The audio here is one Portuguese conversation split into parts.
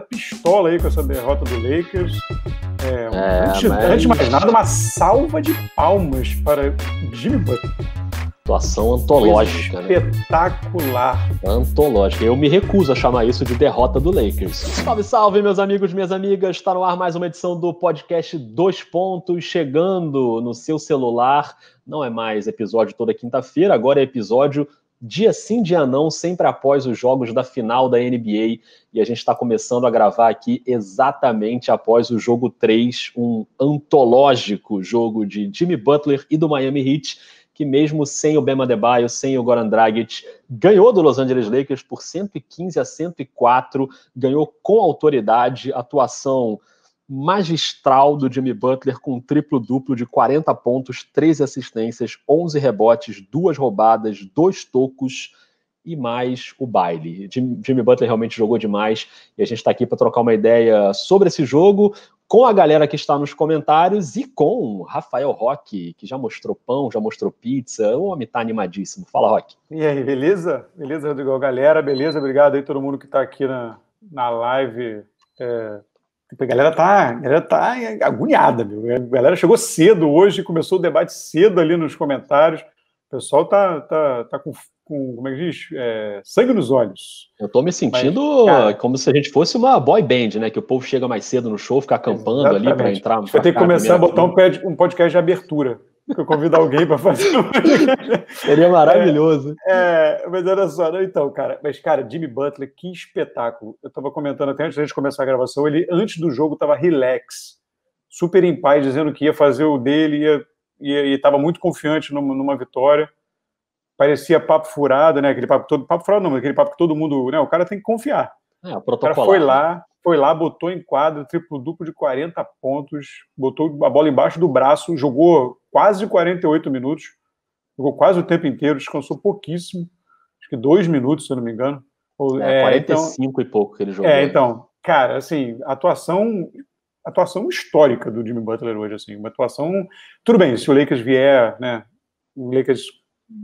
pistola aí com essa derrota do Lakers. É, é, antes, mas... antes de mais nada, uma salva de palmas para Jimmy Butler. Situação antológica. Né? espetacular. Né? Antológica. Eu me recuso a chamar isso de derrota do Lakers. Salve, salve, meus amigos, minhas amigas. Está no ar mais uma edição do podcast Dois Pontos, chegando no seu celular. Não é mais episódio toda quinta-feira, agora é episódio dia sim, dia não, sempre após os jogos da final da NBA. E a gente está começando a gravar aqui exatamente após o jogo 3, um antológico jogo de Jimmy Butler e do Miami Heat, que mesmo sem o Bema Adebayo, sem o Goran Dragic, ganhou do Los Angeles Lakers por 115 a 104, ganhou com autoridade, atuação magistral do Jimmy Butler com um triplo-duplo de 40 pontos, 13 assistências, 11 rebotes, duas roubadas, dois tocos e mais o baile. Jimmy Butler realmente jogou demais e a gente está aqui para trocar uma ideia sobre esse jogo com a galera que está nos comentários e com Rafael Roque, que já mostrou pão, já mostrou pizza. O homem está animadíssimo. Fala, Roque. E aí, beleza? Beleza, Rodrigo? Galera, beleza? Obrigado aí todo mundo que está aqui na, na live é, Tipo, a galera tá, a galera tá agoniada, meu. A galera chegou cedo hoje, começou o debate cedo ali nos comentários. O pessoal tá, tá, tá com, com como é que diz? É, sangue nos olhos. Eu tô me sentindo Mas, cara, como se a gente fosse uma boy band, né? Que o povo chega mais cedo no show, fica acampando exatamente. ali para entrar. Vai ter que começar a botar um podcast de abertura que eu convido alguém para fazer um Seria maravilhoso. É, é, mas olha só, não, então, cara, mas, cara, Jimmy Butler, que espetáculo. Eu estava comentando até antes da gente começar a gravação, ele, antes do jogo, estava relax, super em paz, dizendo que ia fazer o dele, ia, ia, e estava muito confiante numa, numa, vitória. Parecia papo furado, né? Aquele papo todo. Papo furado não, mas aquele papo que todo mundo. Né? O cara tem que confiar. É, o, o cara foi né? lá, foi lá, botou em quadro, triplo-duplo de 40 pontos, botou a bola embaixo do braço, jogou quase 48 minutos, jogou quase o tempo inteiro, descansou pouquíssimo, acho que dois minutos, se eu não me engano. É, é 45 então, e pouco que ele jogou. É, então, cara, assim, atuação atuação histórica do Jimmy Butler hoje, assim, uma atuação... Tudo bem, se o Lakers vier, né, o Lakers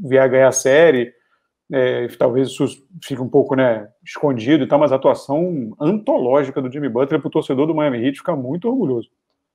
vier ganhar a série é, talvez isso fique um pouco né, escondido e tal, mas a atuação antológica do Jimmy Butler para o torcedor do Miami Heat fica muito orgulhoso.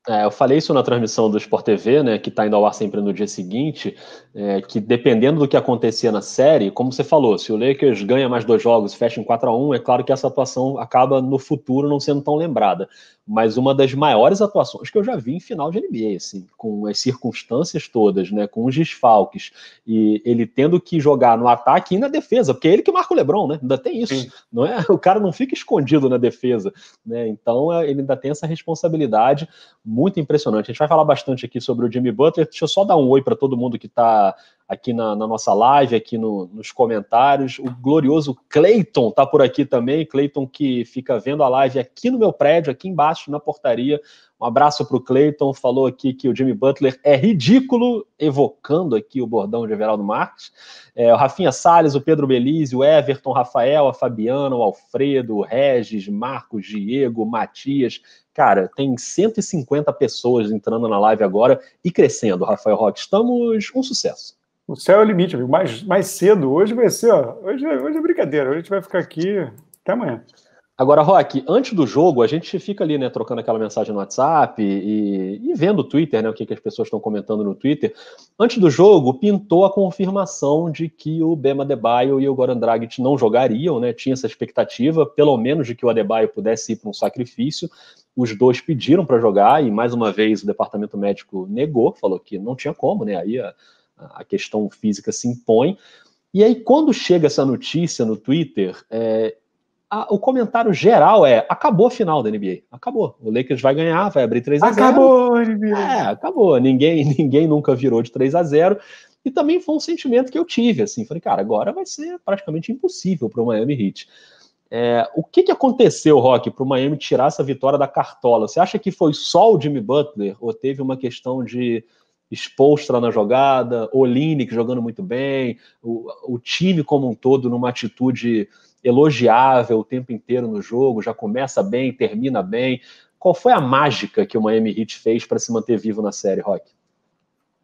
É, eu falei isso na transmissão do Sport TV, né, que está indo ao ar sempre no dia seguinte, é, que dependendo do que acontecia na série, como você falou, se o Lakers ganha mais dois jogos, fecha em 4 a 1 é claro que essa atuação acaba no futuro não sendo tão lembrada. Mas uma das maiores atuações que eu já vi em final de NBA, assim, com as circunstâncias todas, né, com os desfalques, e ele tendo que jogar no ataque e na defesa, porque é ele que marca o LeBron, né? Ainda tem isso, Sim. não é? O cara não fica escondido na defesa, né? Então é, ele ainda tem essa responsabilidade muito impressionante. A gente vai falar bastante aqui sobre o Jimmy Butler. Deixa eu só dar um oi para todo mundo que está aqui na, na, nossa live, aqui no, nos comentários. O glorioso Clayton está por aqui também. Clayton que fica vendo a live aqui no meu prédio, aqui embaixo na portaria. Um abraço para o Clayton. Falou aqui que o Jimmy Butler é ridículo, evocando aqui o bordão de Everaldo Marques. É, o Rafinha Salles, o Pedro Belize, o Everton, Rafael, a Fabiana, o Alfredo, o Regis, Marcos, Diego, Matias, Cara, tem 150 pessoas entrando na live agora e crescendo, Rafael Roque. Estamos um sucesso. O céu é o limite, amigo. Mais, mais cedo. Hoje vai ser, ó. Hoje, hoje é brincadeira. Hoje a gente vai ficar aqui até amanhã. Agora, Rock, antes do jogo, a gente fica ali, né, trocando aquela mensagem no WhatsApp e, e vendo o Twitter, né, o que, que as pessoas estão comentando no Twitter. Antes do jogo, pintou a confirmação de que o Bema Adebayo e o Goran Dragic não jogariam, né, tinha essa expectativa, pelo menos de que o Adebayo pudesse ir para um sacrifício. Os dois pediram para jogar e, mais uma vez, o departamento médico negou, falou que não tinha como, né? Aí a, a questão física se impõe. E aí, quando chega essa notícia no Twitter, é, a, o comentário geral é: acabou a final da NBA. Acabou. O Lakers vai ganhar, vai abrir 3 a 0 Acabou, NBA. É, acabou. Ninguém, ninguém nunca virou de 3 a 0 E também foi um sentimento que eu tive, assim, falei, cara, agora vai ser praticamente impossível para o Miami Heat. É, o que, que aconteceu, Rock, para o Miami tirar essa vitória da cartola? Você acha que foi só o Jimmy Butler ou teve uma questão de Spolstra na jogada, Olinick jogando muito bem, o, o, time como um todo numa atitude elogiável o tempo inteiro no jogo, já começa bem, termina bem. Qual foi a mágica que o Miami Heat fez para se manter vivo na série, Rock?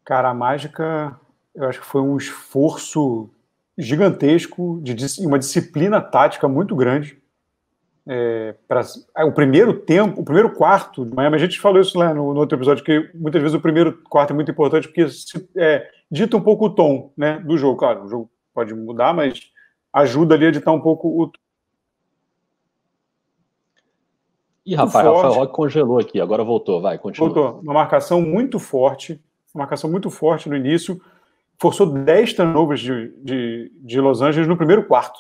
Cara, a mágica, eu acho que foi um esforço gigantesco, de, uma disciplina tática muito grande. É, pra, é, o primeiro tempo, o primeiro quarto de Miami, a gente falou isso lá né, no, no, outro episódio, que muitas vezes o primeiro quarto é muito importante porque se, é, dita um pouco o tom né, do jogo. Claro, o jogo pode mudar, mas ajuda ali a ditar um pouco o Ih, rapaz, forte. Rafael Roque congelou aqui, agora voltou, vai, continua. Voltou. Uma marcação muito forte, uma marcação muito forte no início, forçou 10 turnovers de, de, de, Los Angeles no primeiro quarto.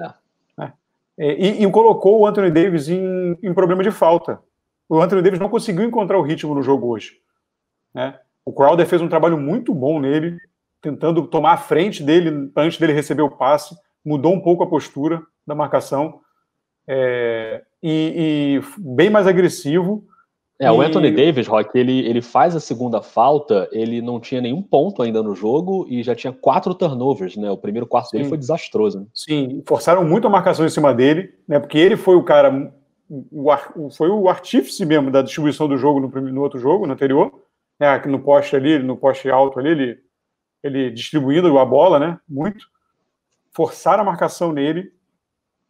É. Né? é. E, e, colocou o Anthony Davis em, em problema de falta. O Anthony Davis não conseguiu encontrar o ritmo no jogo hoje. Né? O Crowder fez um trabalho muito bom nele, tentando tomar a frente dele antes dele receber o passe, mudou um pouco a postura da marcação é, e, e bem mais agressivo é, e... o Anthony Davis, Rock, ele, ele faz a segunda falta, ele não tinha nenhum ponto ainda no jogo e já tinha quatro turnovers, né? O primeiro quarto Sim. dele foi desastroso. Né? Sim, forçaram muito a marcação em cima dele, né? Porque ele foi o cara, o, foi o artífice mesmo da distribuição do jogo no, no outro jogo, no anterior, né? No poste ali, no poste alto ali, ele, ele distribuindo a bola, né? Muito. Forçaram a marcação nele,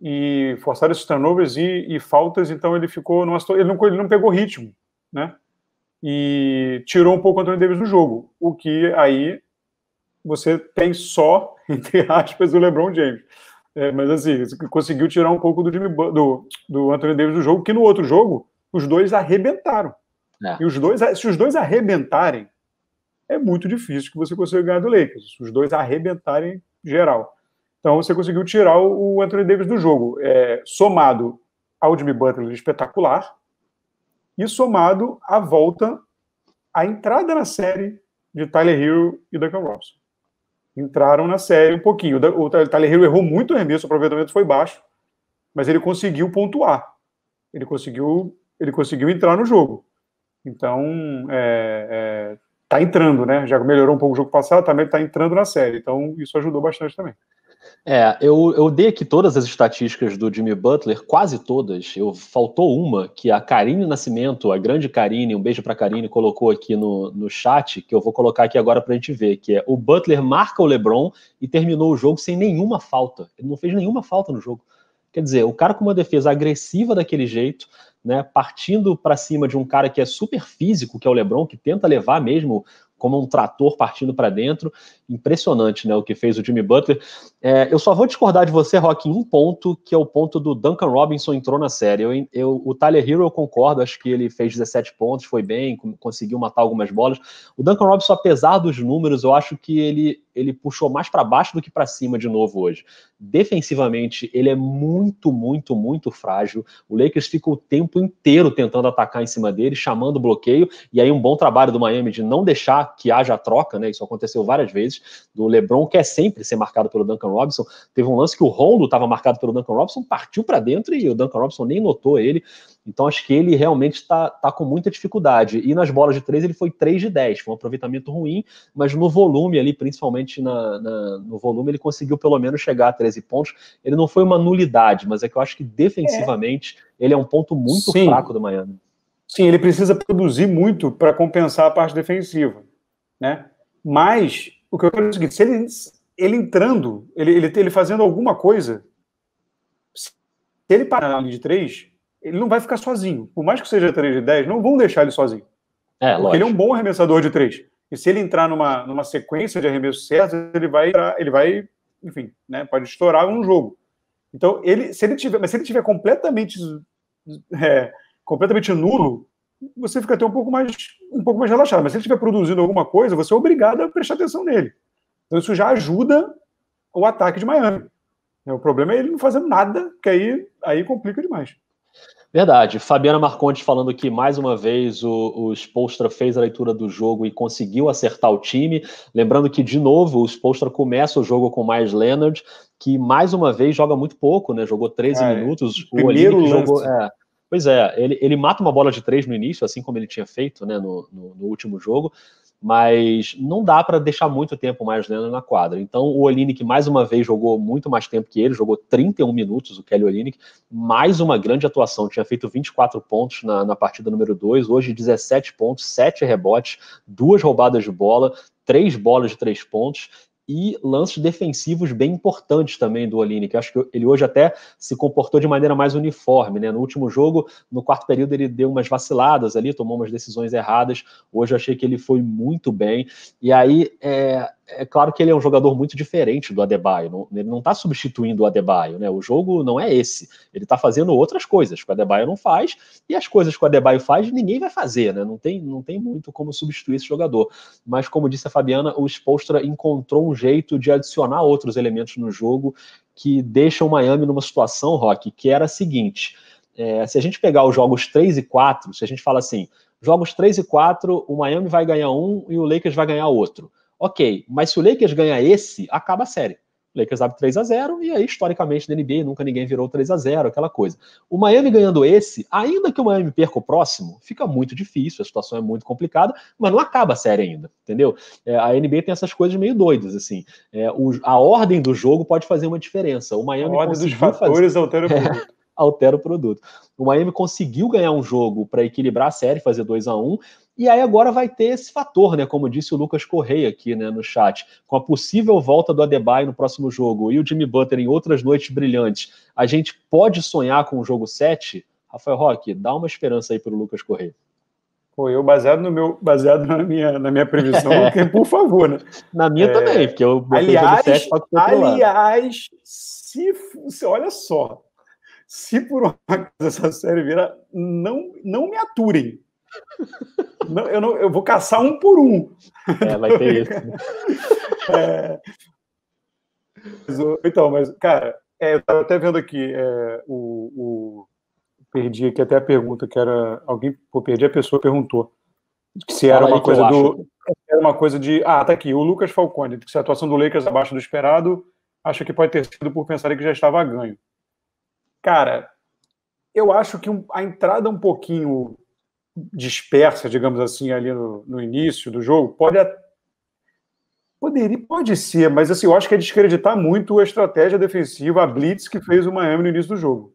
e forçaram esses turnovers e, e, faltas, então ele ficou numa, ele, não, ele não pegou ritmo né? E tirou um pouco o Anthony Davis do jogo, o que aí você tem só, entre aspas, o LeBron James. É, mas assim, conseguiu tirar um pouco do, Jimmy, do, do Anthony Davis do jogo, que no outro jogo os dois arrebentaram. É. E os dois, se os dois arrebentarem, é muito difícil que você consiga ganhar do Lakers. Se os dois arrebentarem geral. Então você conseguiu tirar o Anthony Davis do jogo. É, somado ao Jimmy Butler é espetacular, e somado à volta, à entrada na série de Tyler Hill e Duncan Robson. Entraram na série um pouquinho. O Tyler Hill errou muito o arremesso, o aproveitamento foi baixo, mas ele conseguiu pontuar. Ele conseguiu, ele conseguiu entrar no jogo. Então, é, é, tá entrando, né? Já melhorou um pouco o jogo passado, também tá, tá entrando na série. Então, isso ajudou bastante também. É, eu, eu dei aqui todas as estatísticas do Jimmy Butler, quase todas. Eu faltou uma que a Karine Nascimento, a grande Karine, um beijo para Karine, colocou aqui no, no chat, que eu vou colocar aqui agora para a gente ver, que é o Butler marca o LeBron e terminou o jogo sem nenhuma falta. Ele não fez nenhuma falta no jogo. Quer dizer, o cara com uma defesa agressiva daquele jeito, né, partindo para cima de um cara que é super físico, que é o LeBron, que tenta levar mesmo como um trator partindo para dentro, impressionante, né? O que fez o Jimmy Butler. É, eu só vou discordar de você, Rock, em um ponto, que é o ponto do Duncan Robinson entrou na série. Eu, eu, o Tyler Hero, eu concordo, acho que ele fez 17 pontos, foi bem, conseguiu matar algumas bolas. O Duncan Robinson, apesar dos números, eu acho que ele, ele puxou mais para baixo do que para cima de novo hoje. Defensivamente, ele é muito, muito, muito frágil. O Lakers fica o tempo inteiro tentando atacar em cima dele, chamando o bloqueio, e aí um bom trabalho do Miami de não deixar que haja troca, né? Isso aconteceu várias vezes do LeBron, quer é sempre ser marcado pelo Duncan Robinson. Teve um lance que o Rondo estava marcado pelo Duncan Robinson, partiu para dentro e o Duncan Robinson nem notou ele. Então acho que ele realmente está tá com muita dificuldade. E nas bolas de três ele foi 3 de 10, foi um aproveitamento ruim, mas no volume ali, principalmente na, na, no volume, ele conseguiu pelo menos chegar a 13 pontos. Ele não foi uma nulidade, mas é que eu acho que defensivamente é. ele é um ponto muito Sim. fraco do Miami. Sim, ele precisa produzir muito para compensar a parte defensiva, né? Mas o que eu quero é o seguinte: se ele, ele entrando, ele, ele, ele fazendo alguma coisa, se ele parar na linha de três, ele não vai ficar sozinho. Por mais que seja 3 de 10, não vão deixar ele sozinho. É, porque lógico. ele é um bom arremessador de três. E se ele entrar numa, numa sequência de arremessos certos, ele vai, ele vai, enfim, né, pode estourar um jogo. Então, ele, se ele tiver, mas se ele tiver completamente, é, completamente nulo, você fica até um pouco mais um pouco mais relaxado. Mas se ele estiver produzindo alguma coisa, você é obrigado a prestar atenção nele. Então isso já ajuda o ataque de Miami. É, o problema é ele não fazer nada, que aí, aí complica demais. Verdade. Fabiana Marcondes falando que, mais uma vez, o, o Spolstra fez a leitura do jogo e conseguiu acertar o time. Lembrando que, de novo, o Spolstra começa o jogo com mais Leonard, que, mais uma vez, joga muito pouco, né? Jogou 13 é, minutos. O primeiro lance. Jogou, é, Pois é, ele, ele mata uma bola de três no início, assim como ele tinha feito né, no, no, no último jogo, mas não dá para deixar muito tempo mais Leno né, na quadra. Então o Olinic, mais uma vez, jogou muito mais tempo que ele, jogou 31 minutos, o Kelly Olinic, mais uma grande atuação, tinha feito 24 pontos na, na partida número 2, hoje 17 pontos, 7 rebotes, duas roubadas de bola, três bolas de três pontos e lances defensivos bem importantes também do Olini, que acho que ele hoje até se comportou de maneira mais uniforme, né? No último jogo, no quarto período, ele deu umas vaciladas ali, tomou umas decisões erradas. Hoje eu achei que ele foi muito bem. E aí, é, é, é claro que ele é um jogador muito diferente do Adebayo. Não, ele não está substituindo o Adebayo, né? O jogo não é esse. Ele está fazendo outras coisas que o Adebayo não faz e as coisas que o Adebayo faz ninguém vai fazer, né? Não tem, não tem muito como substituir esse jogador. Mas como disse a Fabiana, o Spolstra encontrou um jeito de adicionar outros elementos no jogo que deixam o Miami numa situação, Rock, que era a seguinte. É, se a gente pegar os jogos 3 e 4, se a gente fala assim, jogos 3 e 4, o Miami vai ganhar um e o Lakers vai ganhar outro. Ok, mas se o Lakers ganhar esse, acaba a série. O Lakers abre 3 a 0 e aí, historicamente, na NBA nunca ninguém virou 3 a 0 aquela coisa. O Miami ganhando esse, ainda que o Miami perca o próximo, fica muito difícil, a situação é muito complicada, mas não acaba a série ainda, entendeu? É, a NBA tem essas coisas meio doidas, assim. É, o, a ordem do jogo pode fazer uma diferença. O Miami a ordem dos fatores fazer... altera o altera o produto. O Miami conseguiu ganhar um jogo para equilibrar a série, fazer 2 a 1 um, e aí agora vai ter esse fator, né? Como disse o Lucas Correia aqui né, no chat, com a possível volta do Adebay no próximo jogo e o Jimmy Butler em outras noites brilhantes, a gente pode sonhar com o jogo 7? Rafael Roque, dá uma esperança aí para o Lucas Correia. Pô, eu baseado no meu, baseado na minha, na minha previsão, porque, por favor, né? Na minha é. também, porque eu aliás, aliás, se, olha só, se por uma coisa essa série virar, não, não me aturem. Não, eu, não, eu vou caçar um por um. É, vai ter isso. Né? É... Então, mas, cara, é, eu tava até vendo aqui é, o, o, Perdi aqui até a pergunta, que era. Alguém. Pô, perdi a pessoa perguntou. Se era uma coisa do. Era uma coisa de. Ah, tá aqui. O Lucas Falcone, se a atuação do Lakers abaixo do esperado, acha que pode ter sido por pensarem que já estava a ganho. Cara, eu acho que a entrada um pouquinho dispersa, digamos assim, ali no, no início do jogo, pode Poderia, pode ser, mas assim, eu acho que é descreditar muito a estratégia defensiva, a blitz que fez o Miami no início do jogo.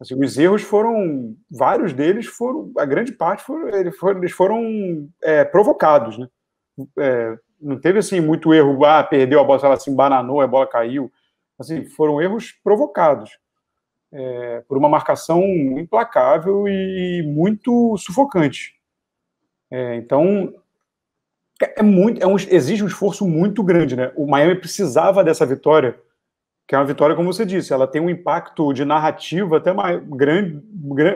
Assim, os erros foram, vários deles foram, a grande parte foram, eles foram, eles foram é, provocados, né? É, não teve assim muito erro, ah, perdeu a bola, ela se assim, bananou, a bola caiu. Assim, foram erros provocados é, por uma marcação implacável e muito sufocante. É, então, é muito, é um, exige um esforço muito grande, né? O Miami precisava dessa vitória, que é uma vitória, como você disse, ela tem um impacto de narrativa até grande,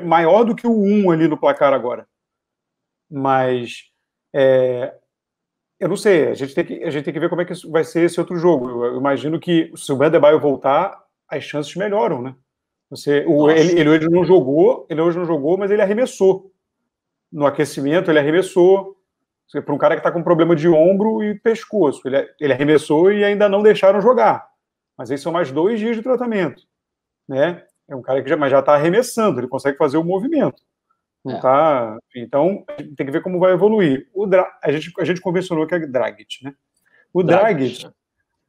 maior do que o 1 ali no placar agora. Mas é, eu não sei, a gente, tem que, a gente tem que ver como é que vai ser esse outro jogo. Eu, imagino que se o Adebayo voltar, as chances melhoram, né? Você, o, ele, ele, hoje não jogou, ele hoje não jogou, mas ele arremessou. No aquecimento, ele arremessou. Para um cara que está com problema de ombro e pescoço. Ele, ele arremessou e ainda não deixaram jogar. Mas aí são mais dois dias de tratamento. Né? É um cara que já, já está arremessando, ele consegue fazer o movimento. Não é. tá, então, tem que ver como vai evoluir. O Dra, a, gente, a gente convencionou que é Dragic, né? O Dragic, Dragic é.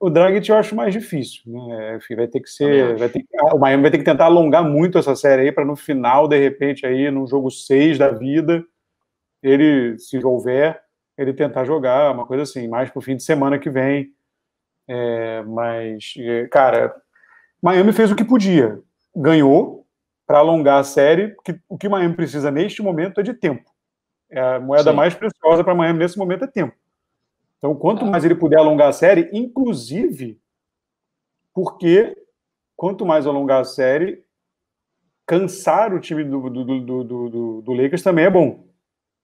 O Dragic eu acho mais difícil, né? É, enfim, vai ter que ser, vai ter que, ah, o Miami vai ter que tentar alongar muito essa série aí para no final, de repente aí num jogo 6 da vida, ele se houver, ele tentar jogar uma coisa assim, mais pro fim de semana que vem. É, mas cara, Miami fez o que podia, ganhou para alongar a série, que o que Miami precisa neste momento é de tempo. É a moeda Sim. mais preciosa para Miami nesse momento é tempo. Então, quanto tá. mais ele puder alongar a série, inclusive porque quanto mais alongar a série, cansar o time do, do, do, do, Lakers também é bom,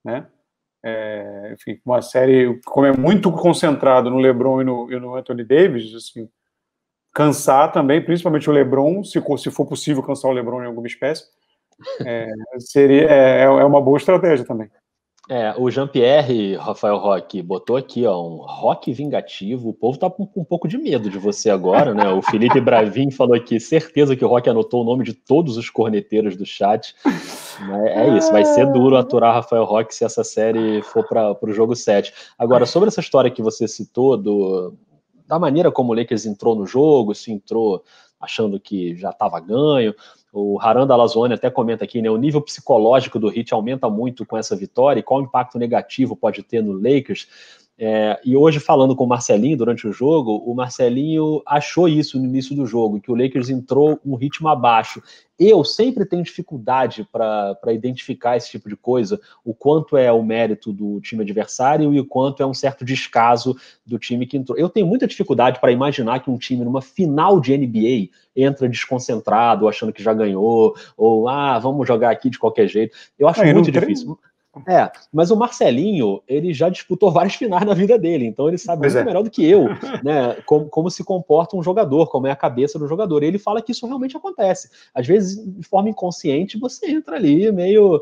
né? É, enfim, uma série, como é muito concentrado no LeBron e no, e no Anthony Davis, assim, cansar também, principalmente o LeBron, se, se for possível cansar o LeBron em alguma espécie, é, seria, é, é uma boa estratégia também. É, o Jean-Pierre, Rafael Roque, botou aqui, ó, um rock vingativo. O povo tá com um pouco de medo de você agora, né? O Felipe Bravin falou aqui, certeza que o Rock anotou o nome de todos os corneteiros do chat. É, é isso, vai ser duro aturar Rafael Roque se essa série for para o jogo 7. Agora, sobre essa história que você citou, do, da maneira como o Lakers entrou no jogo, se entrou achando que já estava ganho. O Haran Dalazone até comenta aqui, né? O nível psicológico do Heat aumenta muito com essa vitória e qual impacto negativo pode ter no Lakers? É, e hoje, falando com o Marcelinho durante o jogo, o Marcelinho achou isso no início do jogo, que o Lakers entrou um ritmo abaixo. Eu sempre tenho dificuldade para identificar esse tipo de coisa, o quanto é o mérito do time adversário e o quanto é um certo descaso do time que entrou. Eu tenho muita dificuldade para imaginar que um time numa final de NBA entra desconcentrado, achando que já ganhou, ou ah, vamos jogar aqui de qualquer jeito. Eu acho é, muito difícil. Treino é, mas o Marcelinho, ele já disputou vários finais na vida dele, então ele sabe pois muito é. melhor do que eu, né, como, como, se comporta um jogador, como é a cabeça do jogador. E ele fala que isso realmente acontece. Às vezes, de forma inconsciente, você entra ali meio.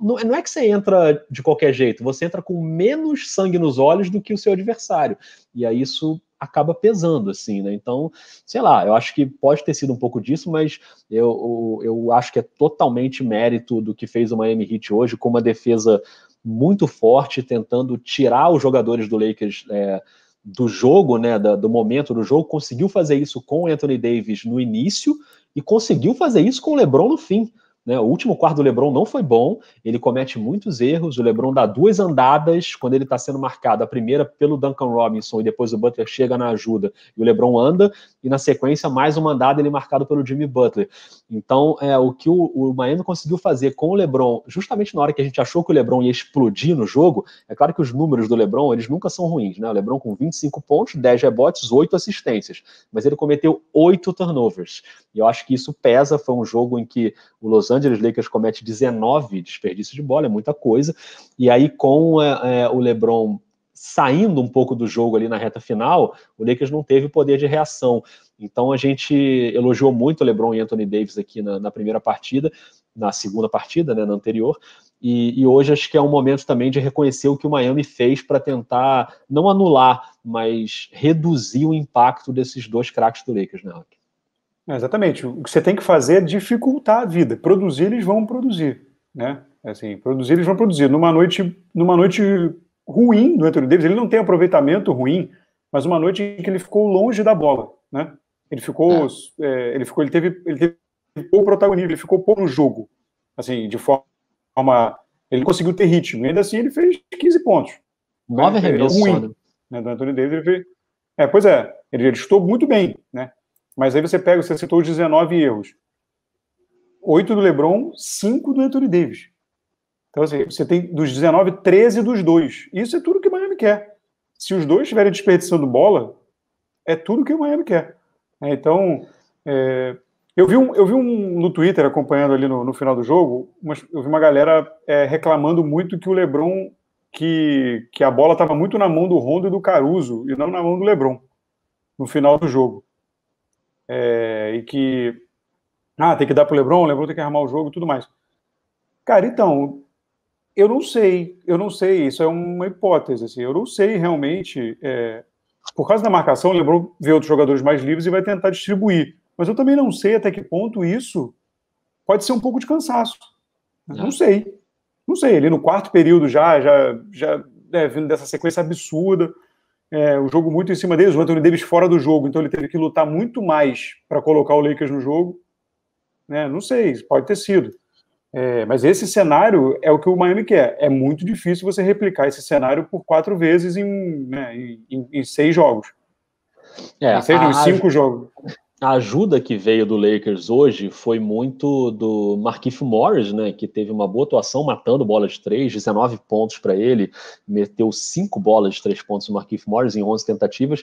Não, é, não é que você entra de qualquer jeito, você entra com menos sangue nos olhos do que o seu adversário. E aí isso acaba pesando, assim, né? Então, sei lá, eu acho que pode ter sido um pouco disso, mas eu, eu, eu acho que é totalmente mérito do que fez o Miami Heat hoje, com uma defesa muito forte, tentando tirar os jogadores do Lakers é, do jogo, né, da, do momento do jogo, conseguiu fazer isso com o Anthony Davis no início e conseguiu fazer isso com o LeBron no fim. Né? O último quarto do LeBron não foi bom, ele comete muitos erros. O LeBron dá duas andadas quando ele está sendo marcado. A primeira pelo Duncan Robinson e depois o Butler chega na ajuda e o LeBron anda. E na sequência, mais uma andada ele é marcado pelo Jimmy Butler. Então, é o que o, o Miami conseguiu fazer com o LeBron, justamente na hora que a gente achou que o LeBron ia explodir no jogo. É claro que os números do LeBron eles nunca são ruins, né? O LeBron com 25 pontos, 10 rebotes, 8 assistências, mas ele cometeu 8 turnovers. E eu acho que isso pesa. Foi um jogo em que o Los Angeles Angeles Lakers comete 19 desperdícios de bola, é muita coisa. E aí, com é, é, o LeBron saindo um pouco do jogo ali na reta final, o Lakers não teve poder de reação. Então a gente elogiou muito o LeBron e Anthony Davis aqui na, na primeira partida, na segunda partida, né, na anterior. E, e, hoje acho que é um momento também de reconhecer o que o Miami fez para tentar não anular, mas reduzir o impacto desses dois craques do Lakers, né, Rock? É, exatamente. O que você tem que fazer é dificultar a vida. Produzir, eles vão produzir, né? É assim, produzir, eles vão produzir. Numa noite, numa noite ruim do Anthony Davis, ele não tem aproveitamento ruim, mas uma noite em que ele ficou longe da bola, né? Ele ficou, é. é ele ficou, ele teve, ele teve pouco protagonismo, ele ficou pouco no jogo, assim, de forma, ele conseguiu ter ritmo. E ainda assim, ele fez 15 pontos. Nove arremessos. É, ruim, né? né? Do Anthony Davis, ele fez, é, pois é, ele, ele estou muito bem, né? Mas aí você pega, você citou 19 erros. 8 do LeBron, 5 do Anthony Davis. Então, assim, você tem dos 19, 13 dos dois. Isso é tudo que o Miami quer. Se os dois estiverem desperdiçando bola, é tudo que o Miami quer. É, então, é... eu, vi um, eu vi um no Twitter, acompanhando ali no, no final do jogo, eu vi uma galera é, reclamando muito que o LeBron, que, que a bola estava muito na mão do Rondo e do Caruso, e não na mão do LeBron, no final do jogo é, e que ah, tem que dar para o Lebron, o Lebron tem que armar o jogo e tudo mais. Cara, então, eu não sei, eu não sei, isso é uma hipótese, assim, eu não sei realmente, é, por causa da marcação, o Lebron vê outros jogadores mais livres e vai tentar distribuir, mas eu também não sei até que ponto isso pode ser um pouco de cansaço, não, não sei, não sei, ele no quarto período já, já, já é, vindo dessa sequência absurda, é, o jogo muito em cima deles, o Anthony Davis fora do jogo, então ele teve que lutar muito mais para colocar o Lakers no jogo. Né? Não sei, pode ter sido. É, mas esse cenário é o que o Miami quer. É muito difícil você replicar esse cenário por quatro vezes em, né, em, em, em seis jogos. É, em seis, a, não, em cinco jogos a ajuda que veio do Lakers hoje foi muito do Marquinhos Morris, né, que teve uma boa atuação matando bola de três, 19 pontos para ele, meteu cinco bolas de três pontos o Marquinhos Morris em 11 tentativas.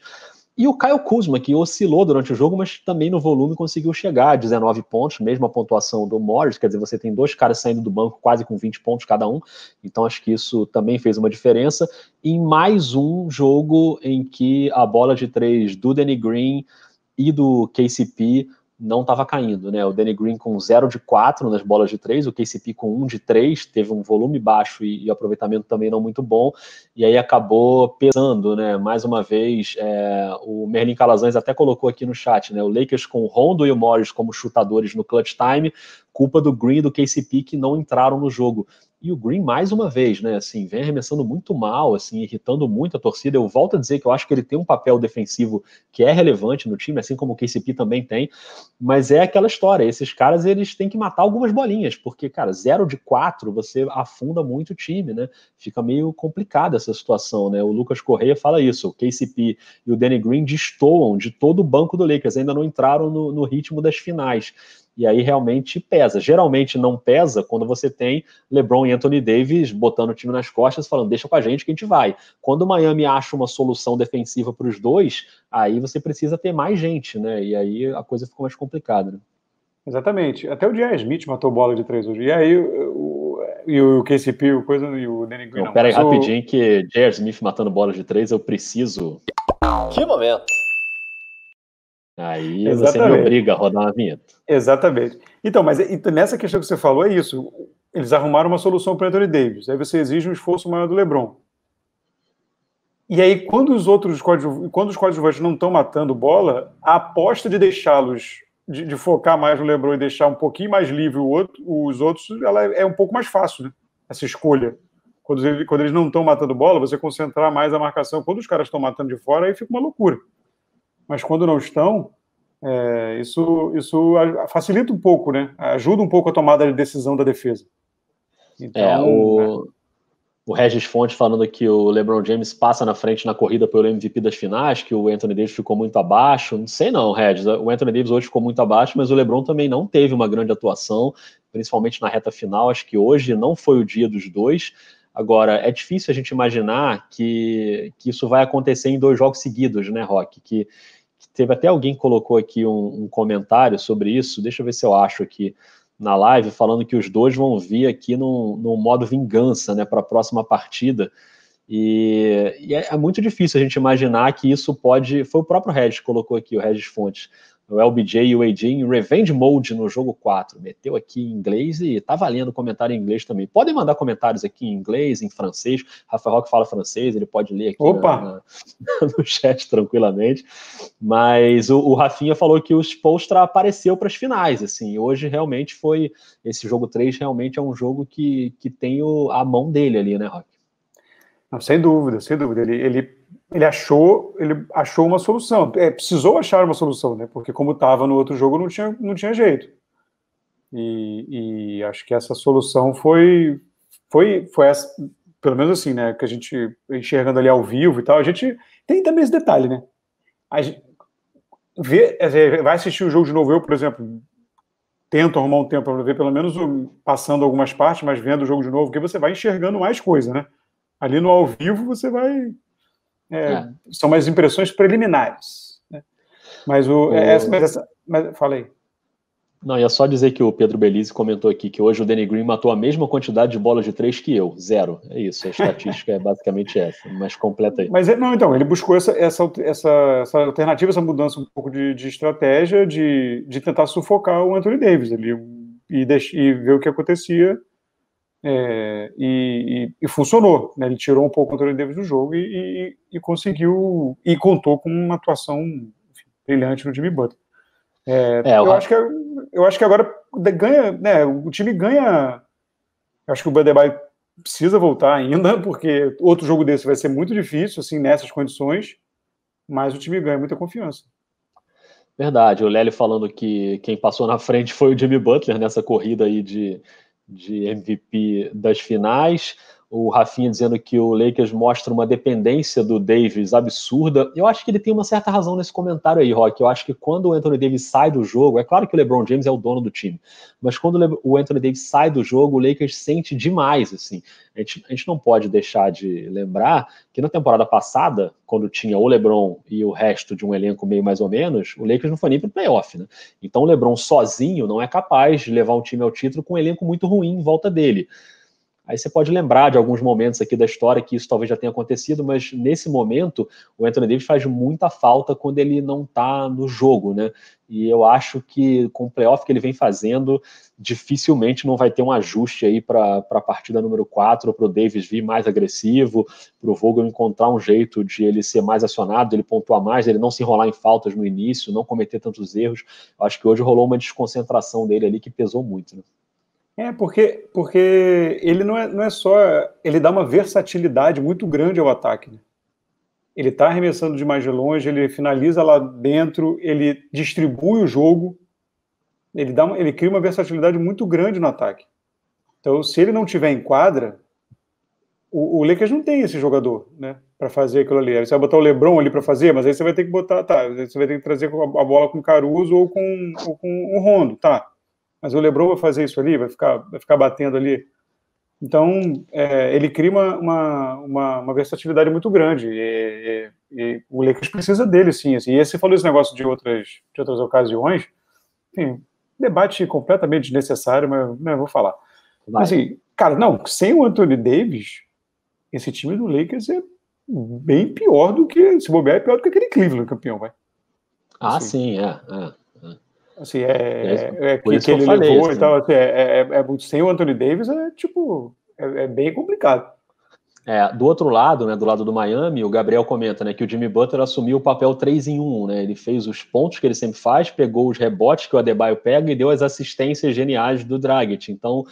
E o Caio Kuzma, que oscilou durante o jogo, mas também no volume conseguiu chegar a 19 pontos, mesma pontuação do Morris, quer dizer, você tem dois caras saindo do banco quase com 20 pontos cada um, então acho que isso também fez uma diferença. Em mais um jogo em que a bola de três do Danny Green e do KCP não estava caindo, né? O Danny Green com 0 de 4 nas bolas de 3, o KCP com 1 de 3, teve um volume baixo e, e aproveitamento também não muito bom, e aí acabou pesando, né? Mais uma vez, é, o Merlin Calazans até colocou aqui no chat, né? O Lakers com o Rondo e o Morris como chutadores no clutch time, culpa do Green e do KCP que não entraram no jogo. E o Green, mais uma vez, né, assim, vem arremessando muito mal, assim, irritando muito a torcida. Eu volto a dizer que eu acho que ele tem um papel defensivo que é relevante no time, assim como o KCP também tem, mas é aquela história, esses caras, eles têm que matar algumas bolinhas, porque, cara, zero de quatro, você afunda muito o time, né, fica meio complicada essa situação, né, o Lucas Correia fala isso, o KCP e o Danny Green destoam de todo o banco do Lakers, ainda não entraram no, no ritmo das finais. E aí realmente pesa. Geralmente não pesa quando você tem LeBron e Anthony Davis botando o time nas costas, falando: deixa com a gente que a gente vai. Quando o Miami acha uma solução defensiva para os dois, aí você precisa ter mais gente, né? E aí a coisa ficou mais complicada. Né? Exatamente. Até o Jair Smith matou bola de três hoje. E aí o, e o KCP, o coisa, e o Danny Green. Não, não pera aí o... rapidinho que Jair Smith matando bola de três, eu preciso. Que momento! Aí Exatamente. você me obriga a rodar uma vinheta. Exatamente. Então, mas é, nessa questão que você falou, é isso. Eles arrumaram uma solução para Anthony Davis. Aí você exige um esforço maior do LeBron. E aí, quando os outros quando os coadjuvantes não estão matando bola, a aposta de deixá-los, de, de, focar mais no LeBron e deixar um pouquinho mais livre outro, os outros, ela é, é, um pouco mais fácil, né? Essa escolha. Quando, quando eles não estão matando bola, você concentrar mais a marcação. Quando os caras estão matando de fora, aí fica uma loucura mas quando não estão, é, isso, isso facilita um pouco, né? Ajuda um pouco a tomada de decisão da defesa. É, então, é, o, né? o Regis Fonte falando que o LeBron James passa na frente na corrida pelo MVP das finais, que o Anthony Davis ficou muito abaixo. Não sei não, Regis. O Anthony Davis hoje ficou muito abaixo, mas o LeBron também não teve uma grande atuação, principalmente na reta final. Acho que hoje não foi o dia dos dois. Agora, é difícil a gente imaginar que, que isso vai acontecer em dois jogos seguidos, né, Rock? Que teve até alguém colocou aqui um, um, comentário sobre isso, deixa eu ver se eu acho aqui na live, falando que os dois vão vir aqui no, no modo vingança, né, para a próxima partida. E, e é, é, muito difícil a gente imaginar que isso pode. Foi o próprio Regis que colocou aqui, o Regis Fontes o LBJ e o AJ em Revenge Mode no jogo 4. Meteu aqui em inglês e tá valendo comentário em inglês também. Podem mandar comentários aqui em inglês, em francês. Rafael Roque fala francês, ele pode ler aqui na, na, no chat tranquilamente. Mas o, o Rafinha falou que o Spolstra apareceu para as finais, assim. Hoje realmente foi. Esse jogo 3 realmente é um jogo que, que tem o, a mão dele ali, né, Roque? Não, sem dúvida, sem dúvida. Ele, ele ele achou, ele achou uma solução. É, precisou achar uma solução, né? Porque como estava no outro jogo, não tinha, não tinha jeito. E, e acho que essa solução foi, foi, foi essa, pelo menos assim, né? Que a gente enxergando ali ao vivo e tal, a gente tem também esse detalhe, né? Gente, é, vê, vai assistir o jogo de novo, eu, por exemplo, tento arrumar um tempo para ver pelo menos passando algumas partes, mas vendo o jogo de novo, porque você vai enxergando mais coisa, né? Ali no ao vivo você vai é, é. São mais impressões preliminares. Né? Mas o. É, o... Essa, mas essa, mas, falei. Não, ia só dizer que o Pedro Belize comentou aqui que hoje o Danny Green matou a mesma quantidade de bolas de três que eu, zero. É isso, a estatística é basicamente essa, mas completa aí. Mas é, não, então, ele buscou essa, essa, essa, essa alternativa, essa mudança um pouco de, de estratégia de, de tentar sufocar o Anthony Davis ali e, deix, e ver o que acontecia é, e, e, e, funcionou, né? ele tirou um pouco o controle deles do jogo e, e, conseguiu, e contou com uma atuação enfim, brilhante no Jimmy Butler. É, é, eu, o... acho que, é, eu acho que agora ganha, né, o time ganha, acho que o Bandebai precisa voltar ainda, porque outro jogo desse vai ser muito difícil, assim, nessas condições, mas o time ganha muita confiança. Verdade, o Lélio falando que quem passou na frente foi o Jimmy Butler nessa corrida aí de, de MVP das finais o Rafinha dizendo que o Lakers mostra uma dependência do Davis absurda. Eu acho que ele tem uma certa razão nesse comentário aí, Rock. Eu acho que quando o Anthony Davis sai do jogo, é claro que o LeBron James é o dono do time, mas quando o Anthony Davis sai do jogo, o Lakers sente demais, assim. A gente, a gente não pode deixar de lembrar que na temporada passada, quando tinha o LeBron e o resto de um elenco meio mais ou menos, o Lakers não foi nem para o playoff, né? Então o LeBron sozinho não é capaz de levar um time ao título com um elenco muito ruim em volta dele. Aí você pode lembrar de alguns momentos aqui da história que isso talvez já tenha acontecido, mas nesse momento o Anthony Davis faz muita falta quando ele não está no jogo, né? E eu acho que com o playoff que ele vem fazendo, dificilmente não vai ter um ajuste aí para a partida número 4, para o Davis vir mais agressivo, para o Vogel encontrar um jeito de ele ser mais acionado, ele pontuar mais, ele não se enrolar em faltas no início, não cometer tantos erros. Eu acho que hoje rolou uma desconcentração dele ali que pesou muito, né? É, porque, porque ele não é, não é só. Ele dá uma versatilidade muito grande ao ataque. Né? Ele está arremessando de mais de longe, ele finaliza lá dentro, ele distribui o jogo, ele, dá uma, ele cria uma versatilidade muito grande no ataque. Então, se ele não tiver em quadra, o, o Lakers não tem esse jogador né, para fazer aquilo ali. você vai botar o Lebron ali para fazer, mas aí você vai ter que botar. Tá, você vai ter que trazer a bola com o Caruso ou com, ou com o Rondo, tá mas o LeBron vai fazer isso ali, vai ficar, vai ficar batendo ali. Então, é, ele cria uma, uma, uma, versatilidade muito grande. E, e, e o Lakers precisa dele, sim. Assim. E você falou esse negócio de outras, de outras ocasiões. Enfim, debate completamente desnecessário, mas vou falar. Mas, assim, cara, não, sem o Anthony Davis, esse time do Lakers é bem pior do que, se bobear, é pior do que aquele Cleveland campeão, vai. Ah, assim, sim, é. é. Assim, é, é, é que, que, ele falei, levou assim. e tal. Assim, é, é, é, é sem o Anthony Davis é tipo. É, é bem complicado. É, do outro lado, né, do lado do Miami, o Gabriel comenta né, que o Jimmy Butler assumiu o papel 3 em 1. Né, ele fez os pontos que ele sempre faz, pegou os rebotes que o Adebayo pega e deu as assistências geniais do Dragic. Então,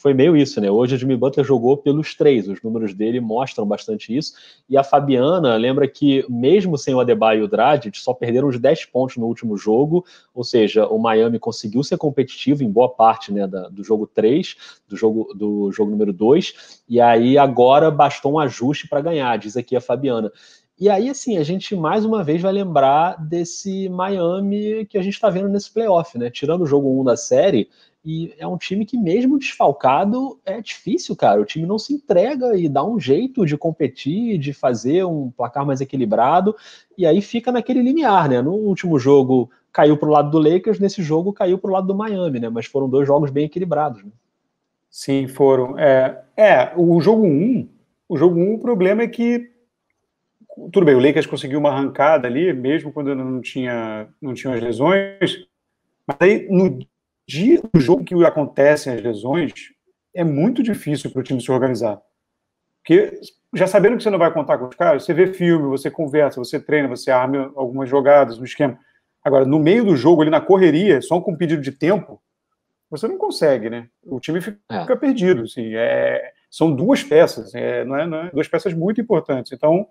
foi meio isso, né? Hoje o Jimmy Butler jogou pelos três, os números dele mostram bastante isso. E a Fabiana lembra que, mesmo sem o Adebayo e o Dragic, só perderam os 10 pontos no último jogo, ou seja, o Miami conseguiu ser competitivo em boa parte né, da, do jogo 3, do jogo, do jogo número 2, e aí agora bastou um ajuste para ganhar, diz aqui a Fabiana. E aí, assim, a gente mais uma vez vai lembrar desse Miami que a gente está vendo nesse playoff, né? Tirando o jogo 1 da série, e é um time que, mesmo desfalcado, é difícil, cara. O time não se entrega e dá um jeito de competir, de fazer um placar mais equilibrado. E aí fica naquele limiar, né? No último jogo caiu para o lado do Lakers, nesse jogo caiu para o lado do Miami, né? Mas foram dois jogos bem equilibrados. Né? Sim, foram. É, é, o jogo 1, um, o jogo 1, um, o problema é que tudo bem, o Lakers conseguiu uma arrancada ali, mesmo quando não tinha, não tinha as lesões. Mas aí, no dia do jogo que acontecem as lesões, é muito difícil para o time se organizar. Porque já sabendo que você não vai contar com os caras, você vê filme, você conversa, você treina, você arma algumas jogadas, um esquema. Agora, no meio do jogo, ali na correria, só com um pedido de tempo, você não consegue, né? O time fica, é. perdido. Assim, é, são duas peças, é, não, é, não é, duas peças muito importantes. Então,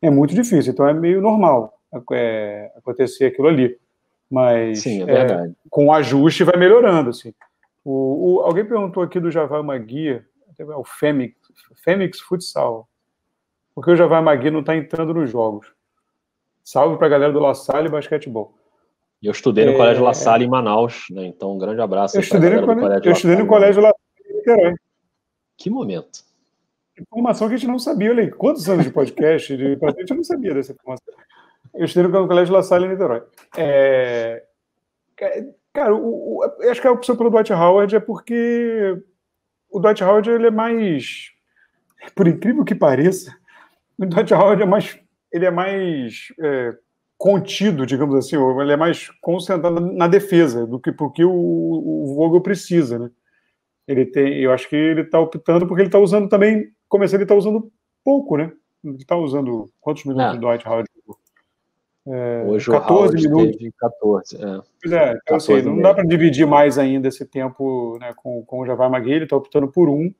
é muito difícil. Então, é meio normal é, acontecer aquilo ali. Mas Sim, é é, com ajuste vai melhorando. Assim. O, o, alguém perguntou aqui do Javai Magui, é o Fênix, Fênix Futsal. Porque o Javai Magui não está entrando nos jogos. Salve para a galera do La Salle Basquetebol. Eu estudei no é... Colégio La Salle em Manaus, né? Então, um grande abraço. Eu estudei, no, Colégio eu estudei no Colégio La Salle em Que momento. Informação que a gente não sabia. Olha aí, quantos anos de podcast? de... a gente não sabia dessa informação. Eu estudei no Colégio La Salle, em Niterói. É... Cara, o, o, acho que a opção pelo Dwight Howard é porque o Dwight Howard ele é mais, por incrível que pareça, o Dwight Howard é mais, ele é mais é, contido, digamos assim, ele é mais concentrado na defesa do que porque o, o Vogel precisa, né? Ele tem, eu acho que ele está optando porque ele está usando também, Começando, ele está usando pouco, né? Ele está usando quantos minutos Não. o Dwight Howard é, Hoje 14 minutos. 14, é. Pois é, então, 14 assim, não dá para dividir mais ainda esse tempo né, com, com o Javar Magui, ele está optando por um.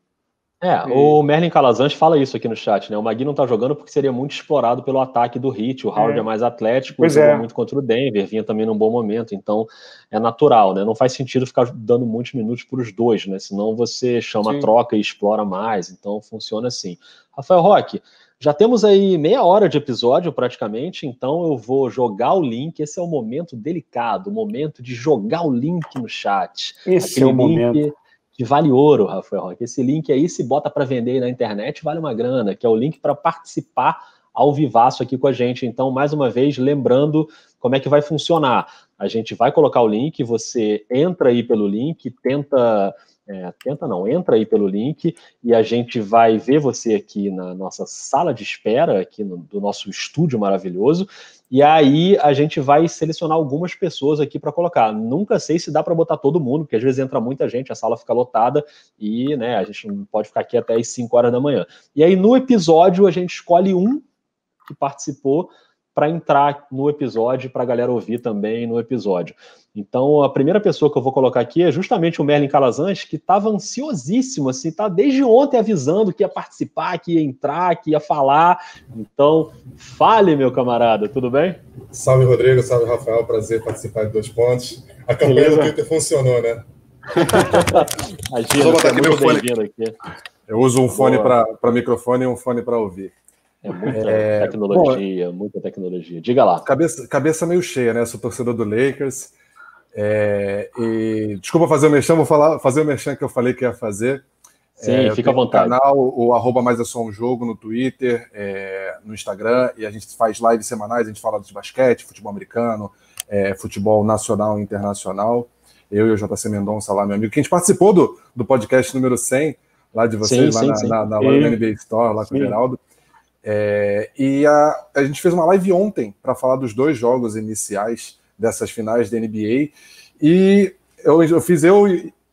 É, e... o Merlin Calazans fala isso aqui no chat, né? O Magui não está jogando porque seria muito explorado pelo ataque do Hit. O Howard é, é mais atlético, pois jogou é. muito contra o Denver, vinha também num bom momento, então é natural, né? Não faz sentido ficar dando muitos minutos para os dois, né? Senão você chama Sim. troca e explora mais, então funciona assim. Rafael Roque, já temos aí meia hora de episódio praticamente, então eu vou jogar o link. Esse é o momento delicado, o momento de jogar o link no chat. Esse Aquele é o momento que vale ouro, Rafael Roque. Esse link aí se bota para vender na internet, vale uma grana, que é o link para participar ao vivaço aqui com a gente. Então, mais uma vez, lembrando como é que vai funcionar. A gente vai colocar o link, você entra aí pelo link, tenta é, tenta não, entra aí pelo link e a gente vai ver você aqui na nossa sala de espera, aqui no, do nosso estúdio maravilhoso, e aí a gente vai selecionar algumas pessoas aqui para colocar. Nunca sei se dá para botar todo mundo, porque às vezes entra muita gente, a sala fica lotada e né, a gente não pode ficar aqui até as 5 horas da manhã. E aí no episódio a gente escolhe um que participou para entrar no episódio, para a galera ouvir também no episódio. Então, a primeira pessoa que eu vou colocar aqui é justamente o Merlin Calazans, que estava ansiosíssimo, assim, tá desde ontem avisando que ia participar, que ia entrar, que ia falar. Então, fale, meu camarada, tudo bem? Salve, Rodrigo, salve, Rafael, prazer participar de Dois Pontos. A campanha Beleza? do Twitter funcionou, né? Imagina, você botar tá muito bem-vindo Aqui. Eu uso um fone para microfone e um fone para ouvir. É muita é, tecnologia, bom, muita tecnologia. Diga lá. Cabeça, cabeça meio cheia, né? Sou torcedor do Lakers. É, e, desculpa fazer o merchan, vou falar, fazer o merchan que eu falei que ia fazer. Sim, é, fica à vontade. canal, o arroba mais é só um jogo no Twitter, é, no Instagram, e a gente faz lives semanais, a gente fala de basquete, futebol americano, é, futebol nacional e internacional. Eu e o JC Mendonça lá, meu amigo, que a gente participou do, do podcast número 100, lá de vocês, sim, lá sim, na, sim. Na, na, na, NBA Store, lá com o Geraldo. É, e a, a gente fez uma live ontem para falar dos dois jogos iniciais dessas finais da NBA. E eu, eu fiz eu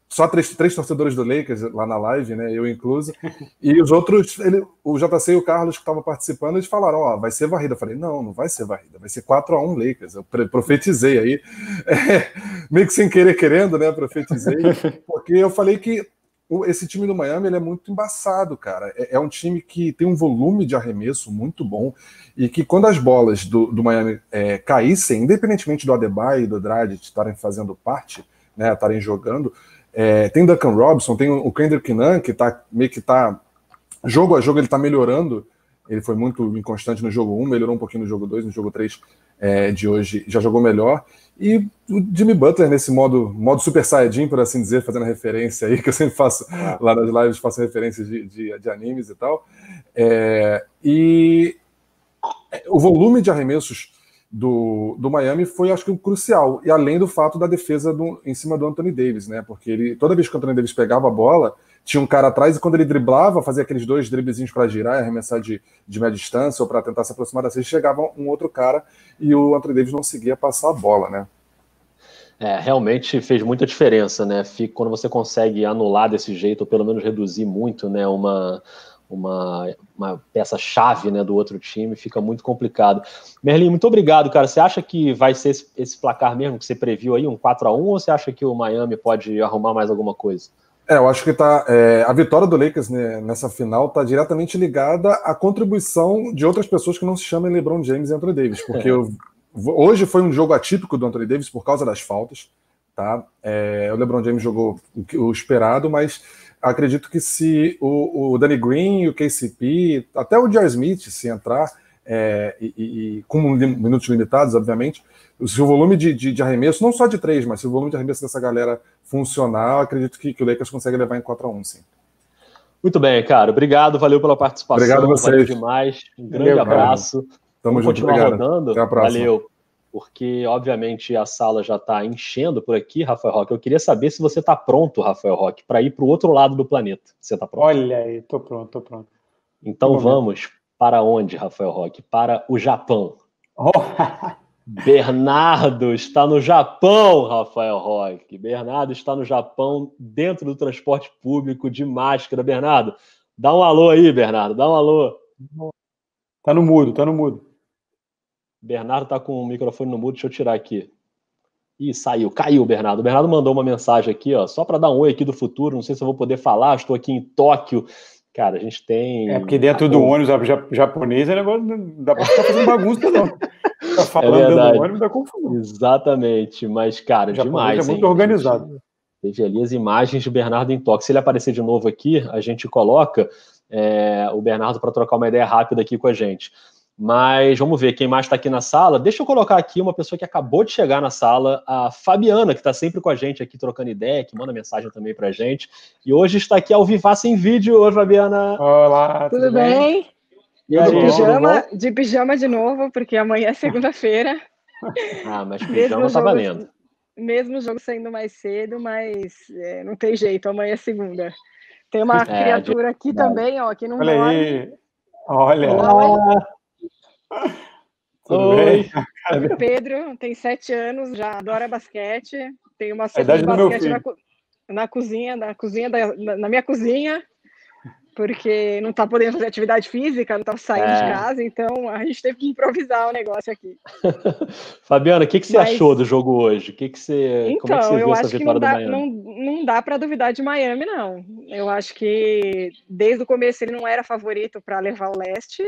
só três, três torcedores do Lakers lá na live, né? Eu incluso. E os outros, ele, o JC e o Carlos que estavam participando, eles falaram: Ó, vai ser varrida. Eu falei: Não, não vai ser varrida, vai ser 4 a 1 Lakers. Eu profetizei aí, é, meio que sem querer, querendo, né? Profetizei, porque eu falei que esse time do Miami ele é muito embaçado, cara. É, é, um time que tem um volume de arremesso muito bom e que quando as bolas do, do Miami é, caíssem, independentemente do Adebayo e do Dragic estarem fazendo parte, né, estarem jogando, é, tem Duncan Robinson, tem o Kendrick Nunn que tá meio que tá jogo a jogo ele tá melhorando ele foi muito inconstante no jogo 1, melhorou um pouquinho no jogo 2, no jogo 3 é, de hoje já jogou melhor. E o Jimmy Butler, nesse modo, modo super saiyajin, por assim dizer, fazendo referência aí, que eu sempre faço lá nas lives, faço referências de, de, de animes e tal. É, e o volume de arremessos do, do Miami foi, acho que, crucial. E além do fato da defesa do, em cima do Anthony Davis, né? Porque ele, toda vez que o Anthony Davis pegava a bola, tinha um cara atrás e quando ele driblava, fazia aqueles dois driblezinhos para girar e arremessar de, de média distância ou para tentar se aproximar da cesta, chegava um outro cara e o Anthony Davis não conseguia passar a bola, né? É, realmente fez muita diferença, né? quando você consegue anular desse jeito, ou pelo menos reduzir muito, né? Uma, uma, uma peça-chave né, do outro time, fica muito complicado. Merlin, muito obrigado, cara. Você acha que vai ser esse, esse placar mesmo que você previu aí, um 4 a 1 ou você acha que o Miami pode arrumar mais alguma coisa? É, eu acho que tá, é, a vitória do Lakers né, nessa final está diretamente ligada à contribuição de outras pessoas que não se chamem LeBron James e Anthony Davis, é. porque eu, hoje foi um jogo atípico do Anthony Davis por causa das faltas, tá? É, o LeBron James jogou o, o, esperado, mas acredito que se o, o Danny Green, o KCP, até o Jar Smith se entrar, é, e, e, com minutos limitados, obviamente, se o volume de, de, de, arremesso, não só de três, mas se o volume de arremesso dessa galera funcionar, acredito que, que, o Lakers consegue levar em 4 a 1 sim. Muito bem, cara. Obrigado, valeu pela participação. Obrigado a vocês. Valeu demais. Um grande valeu, abraço. Cara. Tamo Vamos junto, continuar rodando. Até a próxima. Valeu porque obviamente a sala já está enchendo por aqui, Rafael Roque. Eu queria saber se você está pronto, Rafael Roque, para ir para o outro lado do planeta. Você está pronto? Olha aí, estou pronto, estou pronto. Então vamos para onde, Rafael Roque? Para o Japão. Oh. Bernardo está no Japão, Rafael Roque. Bernardo está no Japão, dentro do transporte público, de máscara. Bernardo, dá um alô aí, Bernardo, dá um alô. Tá no mudo, tá no mudo. Bernardo está com o microfone no mudo, deixa eu tirar aqui. Ih, saiu, caiu Bernardo. O Bernardo mandou uma mensagem aqui, ó, só para dar um oi aqui do futuro, não sei se eu vou poder falar, estou aqui em Tóquio, Cara, a gente tem. É porque dentro do ônibus japonês é negócio. Dá pra ficar fazendo bagunça, não. Tá falando é do ônibus, dá confusão. Exatamente, mas, cara, é demais. É muito hein? organizado. Teve ali as imagens de Bernardo em toque. Se ele aparecer de novo aqui, a gente coloca é, o Bernardo para trocar uma ideia rápida aqui com a gente. Mas vamos ver quem mais está aqui na sala. Deixa eu colocar aqui uma pessoa que acabou de chegar na sala, a Fabiana, que está sempre com a gente aqui trocando ideia, que manda mensagem também para a gente. E hoje está aqui ao Vivaça em vídeo. Oi, Fabiana. Olá, tudo, tudo bem? bem? de, pijama, de pijama de novo, porque amanhã é segunda-feira. ah, mas pijama está valendo. Mesmo o jogo saindo mais cedo, mas é, não tem jeito, amanhã é segunda. Tem uma é, criatura aqui também, ó, que não Olha morre. Aí. Olha. Olha. Tudo Oi. bem? Pedro tem sete anos, já adora basquete. Tem uma é cesta de basquete na, na, cozinha, na cozinha da, na, na minha cozinha, porque não está podendo fazer atividade física, não está saindo é. de casa, então a gente teve que improvisar o negócio aqui. Fabiana, o que, que você Mas... achou do jogo hoje? Que que você, então, como é que então, você viu eu acho essa que não dá, não, não dá para duvidar de Miami, não. Eu acho que desde o começo ele não era favorito para levar o leste,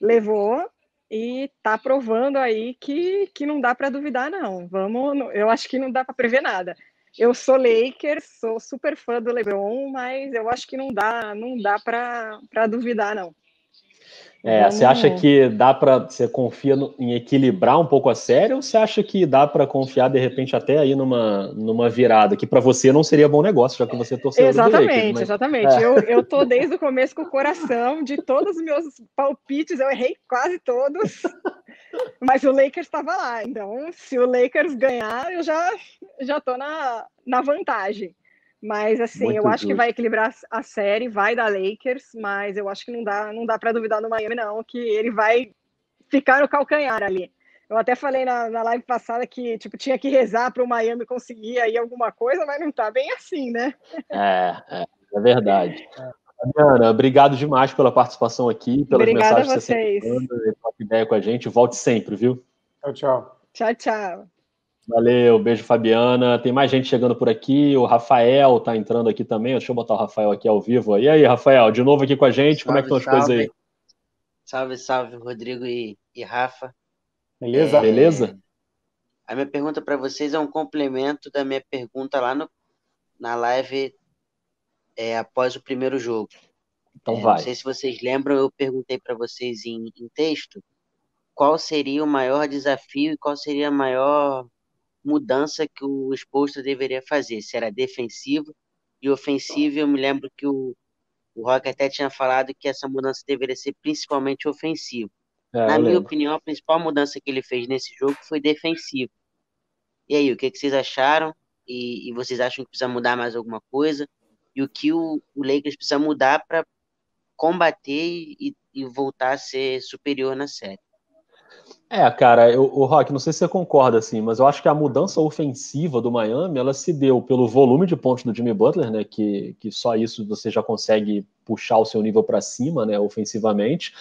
levou, e tá provando aí que, que não dá para duvidar, não. Vamos, eu acho que não dá para prever nada. Eu sou Laker, sou super fã do LeBron, mas eu acho que não dá, não dá para duvidar, não. É, você acha é. que dá para você confia no, em equilibrar um pouco a série ou você acha que dá para confiar de repente até aí numa, numa virada que para você não seria bom negócio, já que você torceu é torcedor Exatamente, direito, mas... exatamente. É. Eu, eu tô desde o começo com o coração de todos os meus palpites, eu errei quase todos. Mas o Lakers estava lá, então se o Lakers ganhar, eu já já tô na, na vantagem. Mas assim, Muito eu justo. acho que vai equilibrar a série, vai dar Lakers, mas eu acho que não dá, não dá para duvidar do Miami não, que ele vai ficar no calcanhar ali. Eu até falei na, na live passada que tipo tinha que rezar para o Miami conseguir aí alguma coisa, mas não tá bem assim, né? É, é, é verdade. Adriana, obrigado demais pela participação aqui, pelas Obrigada mensagens a vocês. que você tá sempre ideia com a gente. Volte sempre, viu? Tchau, tchau. Tchau, tchau. Valeu, beijo, Fabiana. Tem mais gente chegando por aqui. O Rafael tá entrando aqui também. Deixa eu botar o Rafael aqui ao vivo. E aí, Rafael, de novo aqui com a gente. Salve, Como é que estão as salve. coisas aí? Salve, salve, Rodrigo e, e Rafa. Beleza? É, Beleza? A minha pergunta para vocês é um complemento da minha pergunta lá no, na live é, após o primeiro jogo. Então é, vai. Não sei se vocês lembram, eu perguntei para vocês em, em texto qual seria o maior desafio e qual seria a maior mudança que o exposto deveria fazer, se era defensivo e ofensivo. Eu me lembro que o, o Rock até tinha falado que essa mudança deveria ser principalmente ofensiva. É, Na minha opinião, a principal mudança que ele fez nesse jogo foi defensiva. E aí, o que, que vocês acharam? E, e, vocês acham que precisa mudar mais alguma coisa? E o que o, o Lakers precisa mudar para combater e, e voltar a ser superior na série? É, cara, eu, o Rock, não sei se você concorda assim, mas eu acho que a mudança ofensiva do Miami, ela se deu pelo volume de pontos do Jimmy Butler, né, que, que só isso você já consegue puxar o seu nível para cima, né, ofensivamente,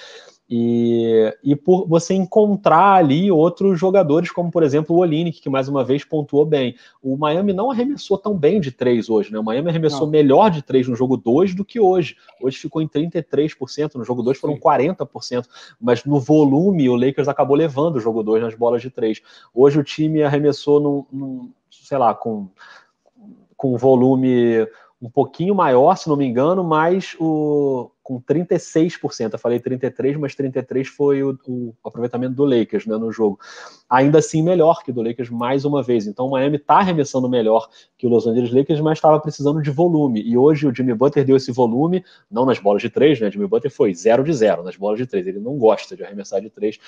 e, e por você encontrar ali outros jogadores, como por exemplo o Olinick, que mais uma vez pontuou bem. O Miami não arremessou tão bem de três hoje, né? O Miami arremessou não. melhor de três no jogo 2 do que hoje. Hoje ficou em 33%, no jogo 2 foram 40%, mas no volume o Lakers acabou levando o jogo 2 nas bolas de três. Hoje o time arremessou num, num sei lá, com, com volume um pouquinho maior, se não me engano, mas o, com 36%. Eu falei 33, mas 33 foi o, o aproveitamento do Lakers né, no jogo. Ainda assim, melhor que o do Lakers mais uma vez. Então, o Miami está arremessando melhor que o Los Angeles Lakers, mas estava precisando de volume. E hoje o Jimmy Butler deu esse volume, não nas bolas de três, né? Jimmy Butler foi 0 de 0 nas bolas de três. Ele não gosta de arremessar de três,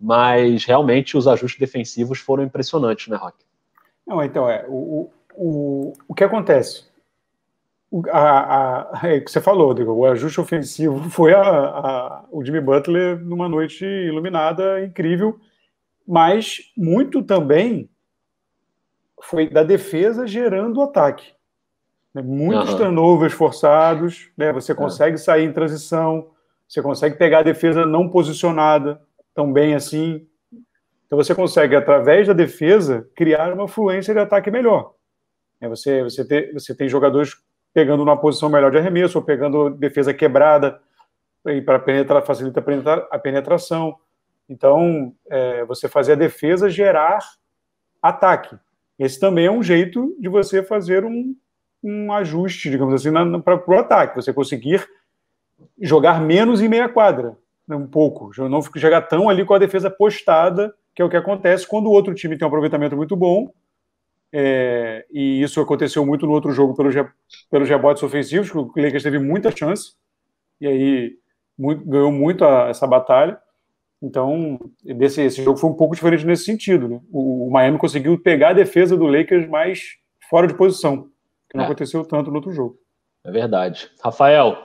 mas realmente os ajustes defensivos foram impressionantes, né, Rock? Não, então, é. O, o, o que acontece? a, a, é, que você falou, o ajuste ofensivo foi a, a, o Jimmy Butler numa noite iluminada, incrível, mas muito também foi da defesa gerando ataque. Né? Muitos uhum. turnovers forçados, né? você é. consegue uhum. sair em transição, você consegue pegar a defesa não posicionada tão bem assim. Então você consegue, através da defesa, criar uma fluência de ataque melhor. É, você, você, ter, você tem jogadores pegando numa posição melhor de arremesso, ou pegando defesa quebrada, para penetrar, facilita a penetração. Então, é, você fazer a defesa gerar ataque. Esse também é um jeito de você fazer um, um ajuste, digamos assim, para o ataque. Você conseguir jogar menos em meia quadra, né, um pouco. Não jogar tão ali com a defesa postada, que é o que acontece quando o outro time tem um aproveitamento muito bom é, e isso aconteceu muito no outro jogo pelos, pelo rebotes ofensivos, que o Lakers teve muita chance, e aí muito, ganhou muito a, essa batalha. Então, desse, esse jogo foi um pouco diferente nesse sentido. Né? O, o, Miami conseguiu pegar a defesa do Lakers mais fora de posição, que não é. aconteceu tanto no outro jogo. É verdade. Rafael,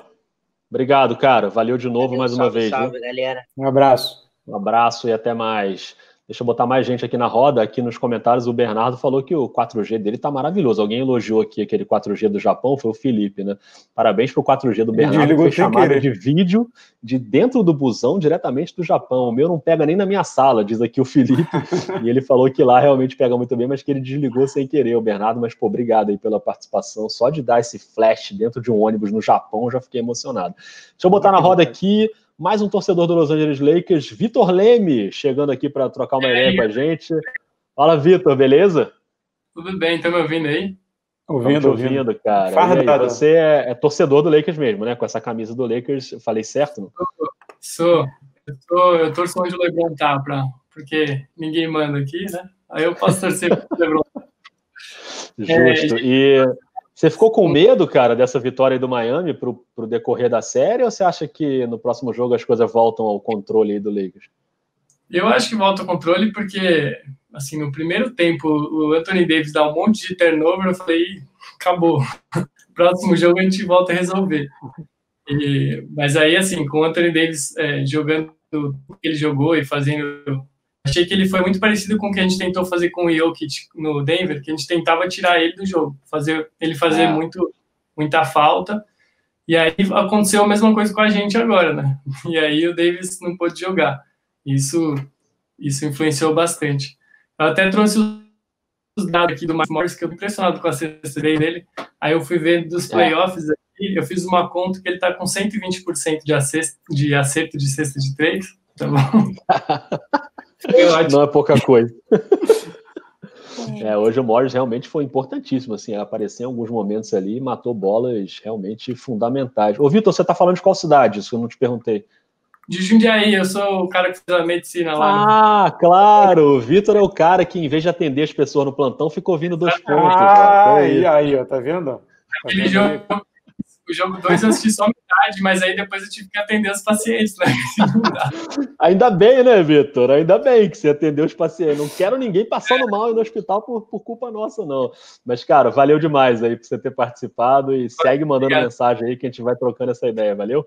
obrigado, cara. Valeu de novo Valeu, mais salve, uma vez. Salve, né? galera. Um abraço. Um abraço e até mais. Deixa eu botar mais gente aqui na roda, aqui nos comentários. O Bernardo falou que o 4G dele tá maravilhoso. Alguém elogiou aqui aquele 4G do Japão, foi o Felipe, né? Parabéns pro 4G do Bernardo, que foi chamado de vídeo de dentro do busão, diretamente do Japão. O meu não pega nem na minha sala, diz aqui o Felipe. e ele falou que lá realmente pega muito bem, mas que ele desligou sem querer, o Bernardo. Mas, pô, obrigado aí pela participação. Só de dar esse flash dentro de um ônibus no Japão, já fiquei emocionado. Deixa eu botar na roda aqui mais um torcedor do Los Angeles Lakers, Vitor Leme, chegando aqui para trocar uma ideia com a gente. Fala, Vitor, beleza? Tudo bem, estão me ouvindo aí? Ouvindo, ouvindo, ouvindo, cara. Fardado. Aí, você é, é, torcedor do Lakers mesmo, né? Com essa camisa do Lakers, eu falei certo? Não? Sou. Eu, tô, eu torço onde o LeBron tá, pra, porque ninguém manda aqui, né? Aí eu posso torcer pro LeBron. Justo. É, e... Você ficou com medo, cara, dessa vitória do Miami para o decorrer da série? Ou você acha que no próximo jogo as coisas voltam ao controle do Lakers? Eu acho que volta ao controle porque, assim, no primeiro tempo, o Anthony Davis dá um monte de turnover. Eu falei, acabou. Próximo jogo a gente volta a resolver. E, mas aí, assim, com o Anthony Davis é, jogando o que ele jogou e fazendo achei que ele foi muito parecido com o que a gente tentou fazer com o Jokic no Denver, que a gente tentava tirar ele do jogo, fazer ele fazer é. muito, muita falta. E aí aconteceu a mesma coisa com a gente agora, né? E aí o Davis não pôde jogar. Isso, isso influenciou bastante. Eu até trouxe os dados aqui do Mike Morris, que eu tô impressionado com a cesta dele. Aí eu fui ver dos é. playoffs é. aqui, eu fiz uma conta que ele tá com 120% de, acesto, de acerto de cesta de três, tá bom? É não é pouca coisa. É. é, hoje o Morris realmente foi importantíssimo, assim, apareceu em alguns momentos ali e matou bolas realmente fundamentais. Ô, Vitor, você está falando de qual cidade? Isso eu não te perguntei. De Jundiaí, eu sou o cara que fez a medicina lá. Né? Ah, no... claro! O Vitor é o cara que, em vez de atender as pessoas no plantão, ficou vindo dois ah, pontos. Ah, aí, aí, ó, tá vendo? Tá Aquele tá jogo, o jogo 2 eu assisti só metade, mas aí depois eu tive que atender os pacientes, né? Ainda bem, né, Vitor? Ainda bem que você atendeu os pacientes. Não quero ninguém passando no mal no hospital por, por culpa nossa, não. Mas, cara, valeu demais aí por você ter participado e Pode segue mandando obrigado. mensagem aí que a gente vai trocando essa ideia, valeu?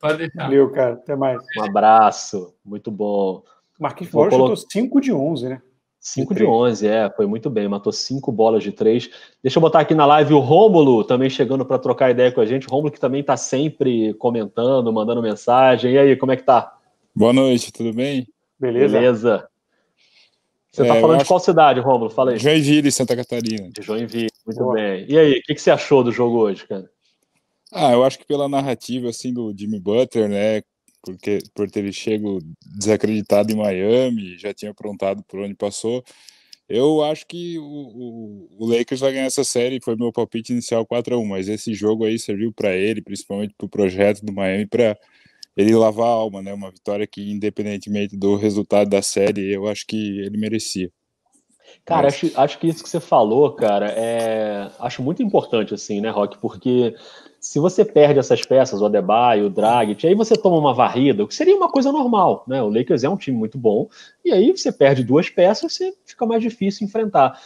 Pode deixar. Valeu, cara. Até mais. Um abraço. Muito bom. Marquinhos Flores eu tô 5 de 11, né? 5 de, 11, é, foi muito bem, matou 5 bolas de 3. Deixa eu botar aqui na live o Rômulo também chegando para trocar ideia com a gente. Rômulo que também está sempre comentando, mandando mensagem. E aí, como é que tá? Boa noite, tudo bem? Beleza. Beleza. Você está é, falando acho... de qual cidade, Rômulo? Fala aí. Joinville, Santa Catarina. De Joinville, muito Boa. bem. E aí, o que, que você achou do jogo hoje, cara? Ah, eu acho que pela narrativa assim do Jimmy Butler, né, porque por ter chego desacreditado em Miami, já tinha aprontado por onde passou. Eu acho que o, o, o, Lakers vai ganhar essa série, foi meu palpite inicial 4 a 1 mas esse jogo aí serviu para ele, principalmente para o projeto do Miami, para ele lavar a alma, né? Uma vitória que, independentemente do resultado da série, eu acho que ele merecia. Cara, acho, acho que isso que você falou, cara, é... acho muito importante, assim, né, Rock? Porque se você perde essas peças, o Adebayo, o Dragic, aí você toma uma varrida, o que seria uma coisa normal, né? O Lakers é um time muito bom, e aí você perde duas peças, você fica mais difícil enfrentar.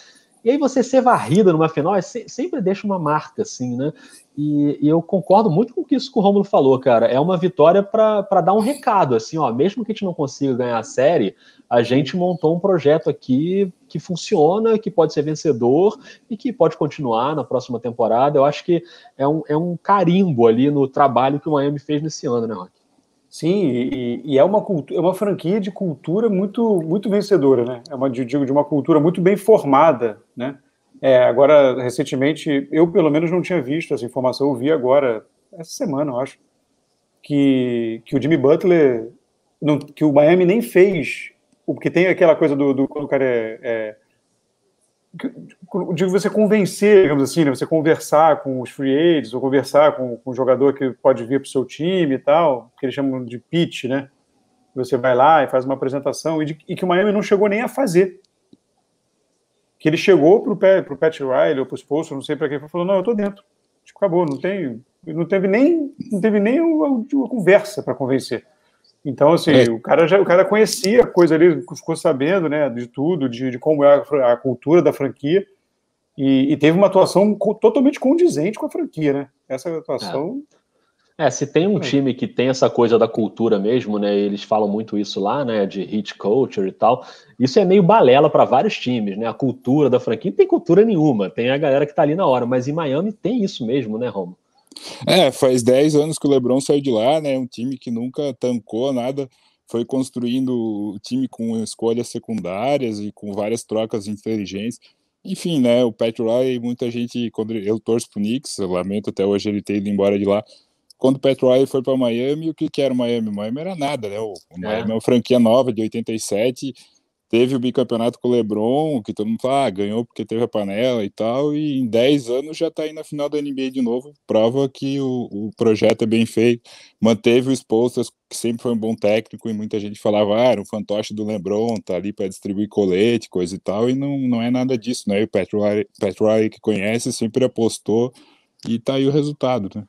E aí você ser varrida numa final é, sempre deixa uma marca, assim, né? E, e, eu concordo muito com isso que o Romulo falou, cara. É uma vitória para dar um recado, assim, ó. Mesmo que a gente não consiga ganhar a série, a gente montou um projeto aqui que funciona, que pode ser vencedor e que pode continuar na próxima temporada. Eu acho que é um, é um carimbo ali no trabalho que o Miami fez nesse ano, né, Rocky? Sim, e, e é uma cultura, é uma franquia de cultura muito muito vencedora, né? É uma digo de uma cultura muito bem formada, né? É, agora recentemente eu pelo menos não tinha visto essa informação, eu vi agora essa semana, eu acho, que que o Jimmy Butler não, que o Miami nem fez, porque tem aquela coisa do, do quando o cara é, é que, digo você convencer, digamos assim, né? você conversar com os free agents ou conversar com, com um jogador que pode vir para o seu time e tal, que eles chamam de pitch, né? Você vai lá e faz uma apresentação e, de, e que o Miami não chegou nem a fazer. Que ele chegou para o Pat Riley ou para os Postos, não sei para quem, falou: não, eu estou dentro. Tipo, acabou, não tem, não teve nem, não teve nem uma, uma conversa para convencer. Então, assim, é. o, cara já, o cara conhecia a coisa ali, ficou sabendo né, de tudo, de, de como é a, a cultura da franquia. E, e, teve uma atuação totalmente condizente com a franquia, né? Essa atuação. É. é. se tem um é. time que tem essa coisa da cultura mesmo, né? Eles falam muito isso lá, né? De hit culture e tal. Isso é meio balela para vários times, né? A cultura da franquia não tem cultura nenhuma. Tem a galera que tá ali na hora, mas em Miami tem isso mesmo, né, Roma? É, faz 10 anos que o LeBron saiu de lá, né? Um time que nunca tancou nada, foi construindo o time com escolhas secundárias e com várias trocas inteligentes. Enfim, né? O Pat Roy, muita gente, quando eu torço pro Knicks, eu lamento até hoje ele ter ido embora de lá. Quando o Pat foi para Miami, o que, que era o Miami? Miami era nada, né? O, o é. Miami é uma franquia nova de 87 teve o bicampeonato com o LeBron, que todo mundo fala, ah, ganhou porque teve a panela e tal, e em 10 anos já está aí na final da NBA de novo, prova que o, o projeto é bem feito, manteve o Spolsters, que sempre foi um bom técnico, e muita gente falava, ah, era um fantoche do LeBron, tá ali para distribuir colete, coisa e tal, e não, não é nada disso, né, e o Pat Riley, Pat Riley que conhece sempre apostou, e tá aí o resultado, né.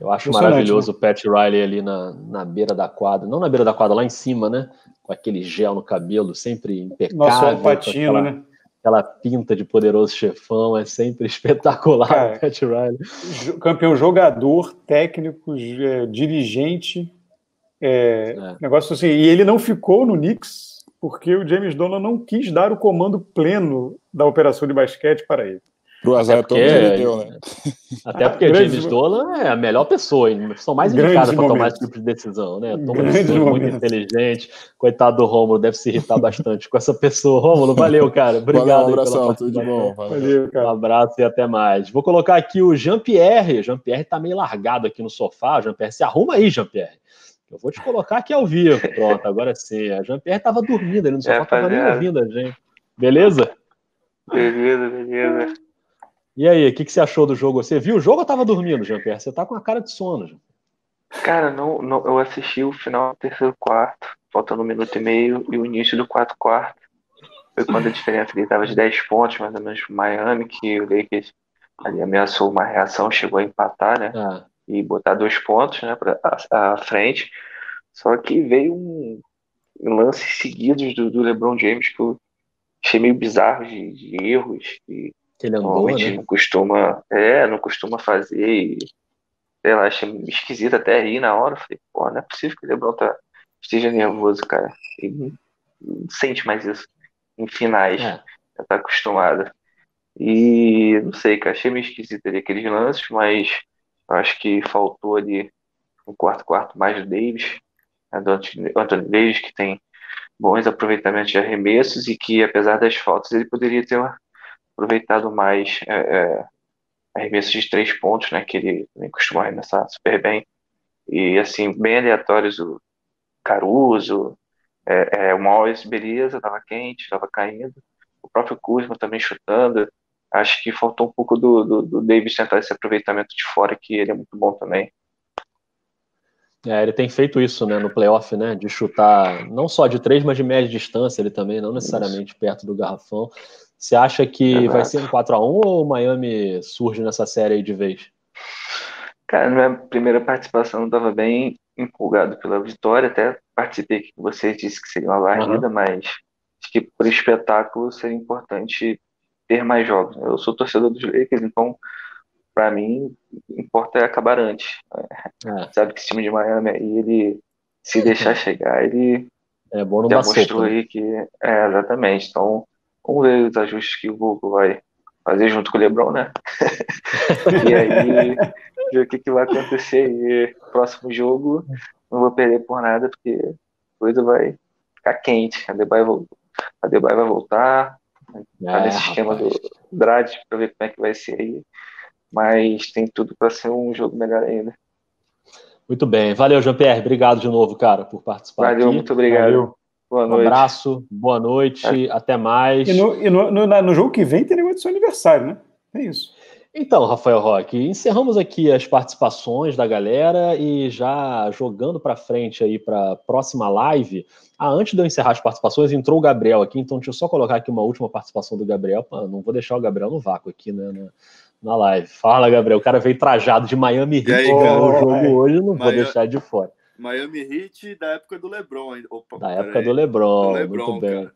Eu acho maravilhoso né? o Pat Riley ali na, na beira da quadra, não na beira da quadra, lá em cima, né? Com aquele gel no cabelo, sempre impecável. Nossa, patino, aquela, né? Aquela pinta de poderoso chefão, é sempre espetacular Cara, o Pat Riley. Campeão jogador, técnico, é, dirigente. É, é. Negócio assim. E ele não ficou no Knicks porque o James Donald não quis dar o comando pleno da operação de basquete para ele. Pro azar todo ele deu, né? Até porque o James Dolan é a melhor pessoa, são mais indicados para tomar esse tipo de decisão, né? Toma decisão muito inteligente. Coitado do Rômulo, deve se irritar bastante com essa pessoa. Rômulo, valeu, cara. Obrigado. um abração, tudo de bom. Valeu, cara. Um abraço e até mais. Vou colocar aqui o Jean-Pierre. Jean-Pierre tá meio largado aqui no sofá. Jean-Pierre, se arruma aí, Jean-Pierre. Eu vou te colocar aqui ao vivo. Pronto, agora sim. A Jean-Pierre tava dormindo, ele não sofá, é, tava nem ouvindo a gente. Beleza? Beleza, beleza. E aí, o que, que você achou do jogo? Você viu o jogo ou tava dormindo, Jean-Pierre? Você tá com a cara de sono, Jean. Cara, não, não, eu assisti o final do terceiro quarto, faltando um minuto e meio, e o início do quarto quarto. Foi quando a diferença ali estava de 10 pontos, mais ou menos, pro Miami, que o Lakers ali ameaçou uma reação, chegou a empatar, né? Ah. E botar dois pontos, né, pra, a, a frente. Só que veio um, lance lances seguidos do, do LeBron James que eu achei meio bizarro de, de erros, e ele andou, Normalmente né? não costuma, é, não costuma fazer e, sei lá, achei esquisito até aí na hora. Falei, pô, não é possível que o Lebron tá, esteja nervoso, cara. Ele não sente mais isso em finais. É. Já tá acostumado. E não sei, cara, achei meio esquisito ali aqueles lances, mas acho que faltou ali um quarto-quarto mais do Davis, né, do Anthony Davis, que tem bons aproveitamentos de arremessos e que, apesar das faltas, ele poderia ter uma aproveitado mais é, arremessos é, de três pontos, né, que ele também costuma arremessar super bem. E, assim, bem aleatórios o Caruso, é, é, o Morris, beleza, tava quente, tava caindo. O próprio Kuzma também chutando. Acho que faltou um pouco do, do, do Davis tentar esse aproveitamento de fora, que ele é muito bom também. É, ele tem feito isso né, no playoff, né? De chutar não só de três, mas de média distância ele também, não necessariamente isso. perto do garrafão. Você acha que Exato. É vai ser um 4x1 ou o Miami surge nessa série aí de vez? Cara, minha primeira participação eu estava bem empolgado pela vitória, até participei que você disse que seria uma varrida, uhum. mas acho que por espetáculo seria importante ter mais jogos. Eu sou torcedor dos Lakers, então para mim importa é acabar antes. É. Sabe que esse time de Miami aí, ele se deixar chegar, ele é bom no demonstrou né? aí que. É, exatamente. Então Vamos ver os ajustes que o Google vai fazer junto com o Lebron, né? e aí, ver o que, que vai acontecer. E próximo jogo, não vou perder por nada, porque a coisa vai ficar quente. A Debye vai voltar, tá é, nesse esquema rapaz. do Drade para ver como é que vai ser aí. Mas tem tudo para ser um jogo melhor ainda. Muito bem. Valeu, Jean-Pierre. Obrigado de novo, cara, por participar. Valeu, aqui. muito obrigado. Valeu. Boa noite. Um abraço, boa noite, é. até mais. E, no, e no, no, no, jogo que vem tem negócio de seu aniversário, né? É isso. Então, Rafael Roque, encerramos aqui as participações da galera e já jogando para frente aí para próxima live. Ah, antes de eu encerrar as participações, entrou o Gabriel aqui, então deixa eu só colocar aqui uma última participação do Gabriel. Não vou deixar o Gabriel no vácuo aqui, né? Na live. Fala, Gabriel. O cara veio trajado de Miami Heat. E jogo hoje, não vou deixar de fora. Miami Heat da época do LeBron. Opa, da época do Lebron, do Lebron, muito bem.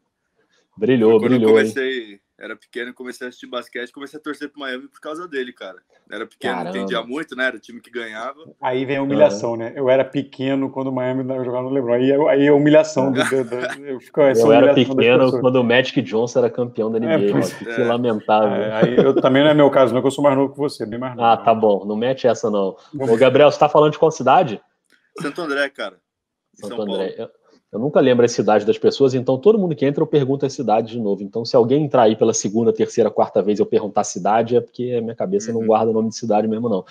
Brilhou, quando brilhou. Quando eu comecei, hein? era pequeno, comecei a assistir basquete, comecei a torcer pro Miami por causa dele, cara. Era pequeno, Caramba. não entendia muito, né? Era o time que ganhava. Aí vem a humilhação, é. né? Eu era pequeno quando o Miami jogava no LeBron. Aí, aí a humilhação. Do, do, do, eu, fico, eu era pequeno quando o Magic Johnson era campeão da NBA. É, pois, é. que lamentável. É, aí, eu, também não é meu caso, não, que eu sou mais novo que você, bem mais ah, novo. Ah, tá bom. Não mete essa, não. Ô, Gabriel, você tá falando de qual cidade? Santo André, cara. Santo São André. Eu, eu, nunca lembro a cidade das pessoas, então todo mundo que entra eu pergunto a cidade de novo. Então, se alguém entrar aí pela segunda, terceira, quarta vez eu perguntar a cidade, é porque a minha cabeça uhum. não guarda o nome de cidade mesmo, não.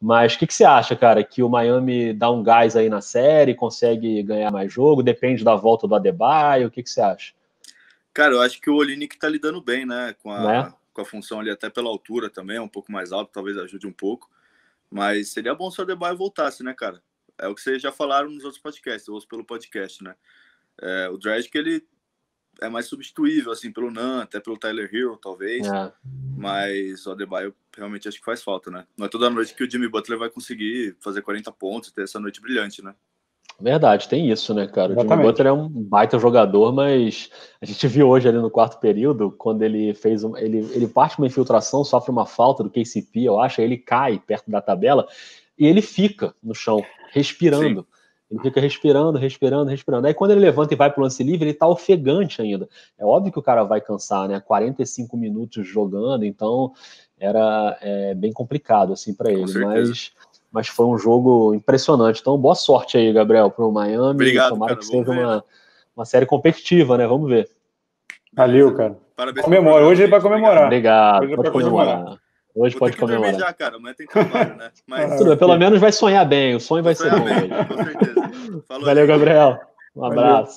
Mas o que, que, você acha, cara? Que o Miami dá um gás aí na série, consegue ganhar mais jogo? Depende da volta do Adebayo? O que, que você acha? Cara, eu acho que o Olinick tá lidando bem, né? Com a, é? com a função ali, até pela altura também, é um pouco mais alto, talvez ajude um pouco. Mas seria bom se o Adebayo voltasse, né, cara? é o que vocês já falaram nos outros podcasts, eu ouço pelo podcast, né? É, o Dredd ele é mais substituível, assim, pelo Nan, até pelo Tyler Hill, talvez. É. Mas o Adebayo realmente acho que faz falta, né? Não é toda noite que o Jimmy Butler vai conseguir fazer 40 pontos ter essa noite brilhante, né? Verdade, tem isso, né, cara? Exatamente. O Jimmy Butler é um baita jogador, mas a gente viu hoje ali no quarto período, quando ele fez um, ele, ele parte uma infiltração, sofre uma falta do KCP, eu acho, aí ele cai perto da tabela e ele fica no chão, respirando. Sim. Ele fica respirando, respirando, respirando. Aí quando ele levanta e vai para o lance livre, ele está ofegante ainda. É óbvio que o cara vai cansar, né? 45 minutos jogando, então era é, bem complicado assim para ele. Mas, mas foi um jogo impressionante. Então boa sorte aí, Gabriel, para o Miami. Obrigado, Tomara cara, que seja uma, né? uma série competitiva, né? Vamos ver. Valeu, cara. Parabéns. Comemora. Hoje é para comemorar. Obrigado. Hoje ele é para comemorar. comemorar. Hoje Vou pode comemorar. Já, cara, amanhã tem trabalho, né? Mas... Tudo, pelo menos vai sonhar bem, o sonho vai ser bom. Bem, Com certeza. Falou Valeu, aí. Gabriel. Um abraço. Valeu.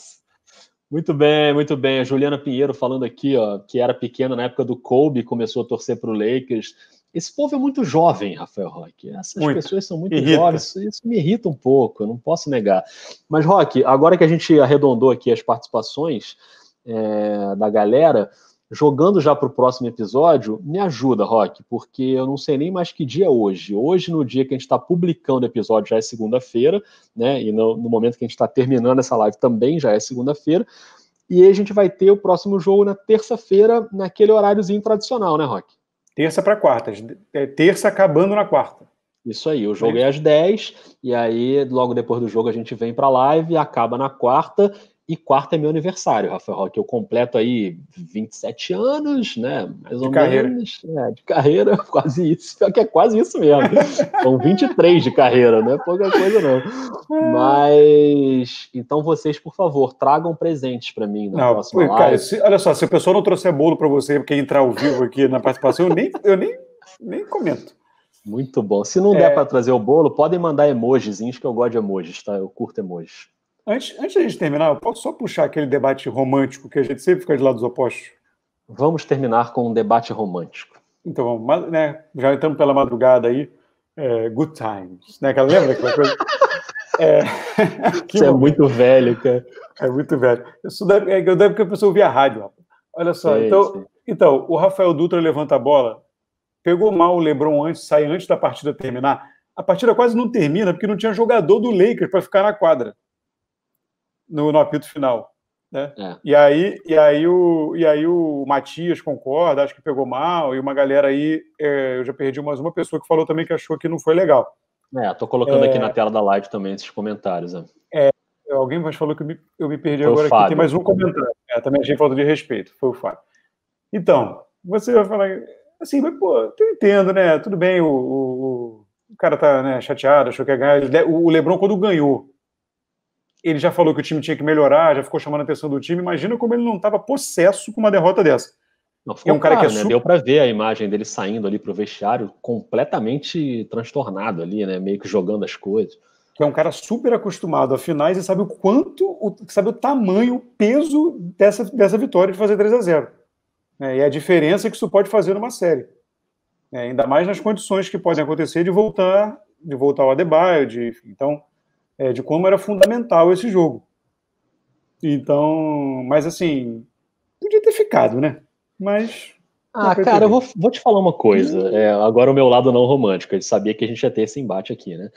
Muito bem, muito bem. A Juliana Pinheiro falando aqui, ó, que era pequena na época do Kobe, começou a torcer para o Lakers. Esse povo é muito jovem, Rafael Roque. Essas muito. pessoas são muito irrita. jovens. Isso me irrita um pouco, eu não posso negar. Mas, Roque, agora que a gente arredondou aqui as participações é, da galera, jogando já para o próximo episódio, me ajuda, Rock, porque eu não sei nem mais que dia é hoje. Hoje, no dia que a gente está publicando o episódio, já é segunda-feira, né? E no, no, momento que a gente está terminando essa live também já é segunda-feira. E aí a gente vai ter o próximo jogo na terça-feira, naquele horáriozinho tradicional, né, Rock? Terça para quarta. É, terça acabando na quarta. Isso aí, o jogo é às 10, e aí logo depois do jogo a gente vem para a live, acaba na quarta, e quarto é meu aniversário, Rafael Roque. Eu completo aí 27 anos, né? Mais de ou carreira. menos. Né? De carreira, quase isso. Pior que é quase isso mesmo. São 23 de carreira, não é pouca coisa, não. É. Mas. Então, vocês, por favor, tragam presentes para mim na não, próxima cara, se, olha só, se a pessoa não trouxer bolo para você, porque entrar ao vivo aqui na participação, eu nem, eu nem, nem comento. Muito bom. Se não der é. para trazer o bolo, podem mandar emojizinhos, que eu gosto de emojis, tá? Eu curto emojis. Antes, antes da gente terminar, eu posso só puxar aquele debate romântico que a gente sempre fica de lados opostos? Vamos terminar com um debate romântico. Então, né, já estamos pela madrugada aí, é, Good Times, né? Que lembra aquela coisa? É, Você é muito velho, cara. É muito velho. Isso deve, é, eu época que a pessoa ouvia a rádio. Olha só, é então, então, o Rafael Dutra levanta a bola, pegou mal o Lebron antes, sai antes da partida terminar. A partida quase não termina, porque não tinha jogador do Lakers para ficar na quadra no, no apito final. Né? É. E, aí, e, aí o, e aí o Matias concorda, acho que pegou mal, e uma galera aí, é, eu já perdi mais uma pessoa que falou também que achou que não foi legal. É, tô colocando é... aqui na tela da live também esses comentários. Né? É, alguém mais falou que eu me, eu me perdi foi agora aqui. Tem mais um comentário. É, também achei falta de respeito, foi o Fábio. Então, você vai falar assim, mas, pô, eu entendo, né? Tudo bem, o, o, o cara tá né, chateado, achou que ia ganhar. O Lebron, quando ganhou ele já falou que o time tinha que melhorar, já ficou chamando a atenção do time. Imagina como ele não estava possesso com uma derrota dessa. Não, ficou é um cara claro, que é né? Deu para ver a imagem dele saindo ali pro vestiário completamente transtornado ali, né? Meio que jogando as coisas. é um cara super acostumado a finais e sabe o quanto, sabe o tamanho, o peso dessa, dessa vitória de fazer 3 a 0 é, E a diferença que isso pode fazer numa série. É, ainda mais nas condições que podem acontecer de voltar, de voltar ao Adebayo, de, então é, de como era fundamental esse jogo. Então, mas assim, podia ter ficado, né? Mas. Ah, cara, eu vou, vou, te falar uma coisa. É, agora o meu lado não romântico, ele sabia que a gente ia ter esse embate aqui, né?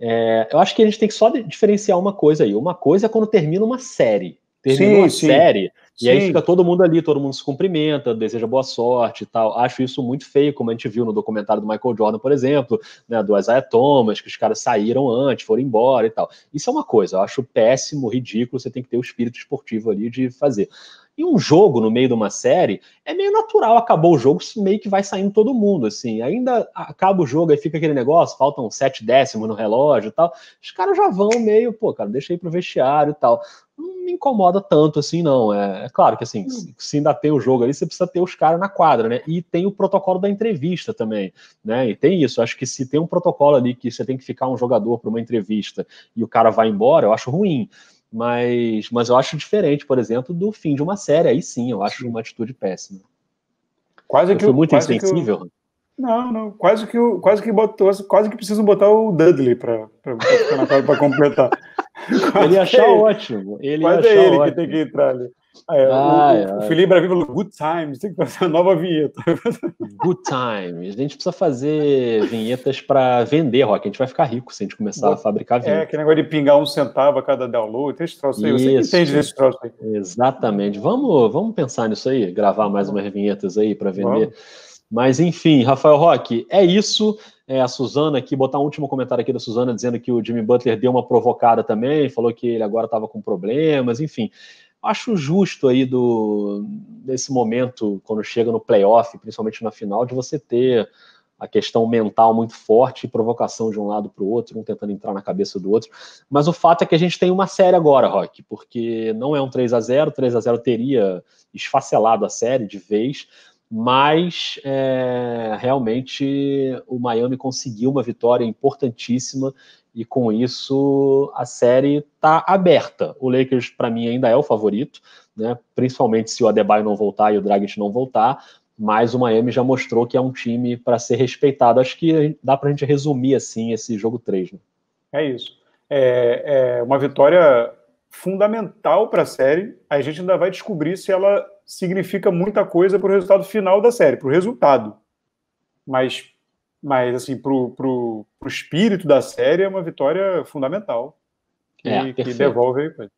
É, eu acho que a gente tem que só diferenciar uma coisa aí. Uma coisa é quando termina uma série. Termina sim, uma sim. série e Sim. aí fica todo mundo ali, todo mundo se cumprimenta, deseja boa sorte e tal. Acho isso muito feio, como a gente viu no documentário do Michael Jordan, por exemplo, né, do Isaiah Thomas, que os caras saíram antes, foram embora e tal. Isso é uma coisa, eu acho péssimo, ridículo, você tem que ter o espírito esportivo ali de fazer. E um jogo no meio de uma série é meio natural, acabou o jogo, meio que vai saindo todo mundo, assim. Ainda acaba o jogo e fica aquele negócio, faltam sete décimos no relógio e tal. Os caras já vão meio, pô, cara, deixa aí pro vestiário e tal não me incomoda tanto assim, não. É, é claro que assim, hum. se, se ainda tem o jogo ali, você precisa ter os caras na quadra, né? E tem o protocolo da entrevista também, né? E tem isso. Acho que se tem um protocolo ali que você tem que ficar um jogador para uma entrevista e o cara vai embora, eu acho ruim. Mas, mas eu acho diferente, por exemplo, do fim de uma série. Aí sim, eu acho uma atitude péssima. Quase eu que eu muito quase insensível. Eu... Não, não. Quase que, quase que botou, quase que botar o Dudley para completar. Ele ia achar ótimo. Ele Mas é ele ótimo. É que tem que entrar ali. Ah, é, ai, o, ai. É. o Felipe Good Times, tem que fazer uma nova vinheta. Good Times. A gente precisa fazer vinhetas para vender, Rock. A gente vai ficar rico se a gente começar Boa. a fabricar é vinheta. É, aquele negócio de pingar um centavo a cada download. Tem esse troço aí, Isso. você entende desse troço aí. Exatamente. Vamos, vamos pensar nisso aí, gravar mais umas vinhetas aí para vender. Vamos. Mas enfim, Rafael Roque, é isso. É, a Suzana aqui, botar um último comentário aqui da Suzana dizendo que o Jimmy Butler deu uma provocada também, falou que ele agora estava com problemas, enfim. Acho justo aí do nesse momento, quando chega no playoff, principalmente na final, de você ter a questão mental muito forte, provocação de um lado para o outro, um tentando entrar na cabeça do outro. Mas o fato é que a gente tem uma série agora, Rock, porque não é um 3 a 0 3 a 0 teria esfacelado a série de vez, mas é, realmente o Miami conseguiu uma vitória importantíssima e com isso a série está aberta. O Lakers para mim ainda é o favorito, né? Principalmente se o Adebayo não voltar e o Dragic não voltar, mas o Miami já mostrou que é um time para ser respeitado. Acho que dá para a gente resumir assim esse jogo 3. Né? É isso. É, é uma vitória fundamental para a série. A gente ainda vai descobrir se ela significa muita coisa para o resultado final da série, para o resultado. Mas, mas assim, para o espírito da série é uma vitória fundamental que, é, que devolve aí.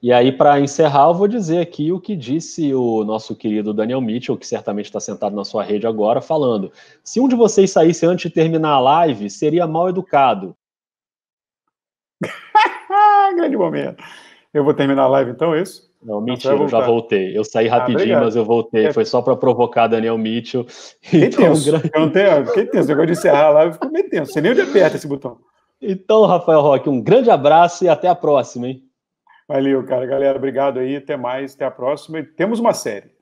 E aí, para encerrar, eu vou dizer aqui o que disse o nosso querido Daniel Mitchell, que certamente está sentado na sua rede agora, falando: se um de vocês saísse antes de terminar a live, seria mal educado. Grande momento. Eu vou terminar a live então, é isso? Não, mentira, eu já voltei. Eu saí ah, rapidinho, ah, mas eu voltei. É. Foi só para provocar Daniel Mitchell. Quem então, tenso. Grande... Eu não tenho, fiquei tenso. Negócio de encerrar lá, eu fico meio tenso. Você nem onde aperta esse botão. Então, Rafael Roque, um grande abraço e até a próxima, hein? Valeu, cara. Galera, obrigado aí. Até mais. Até a próxima. E temos uma série.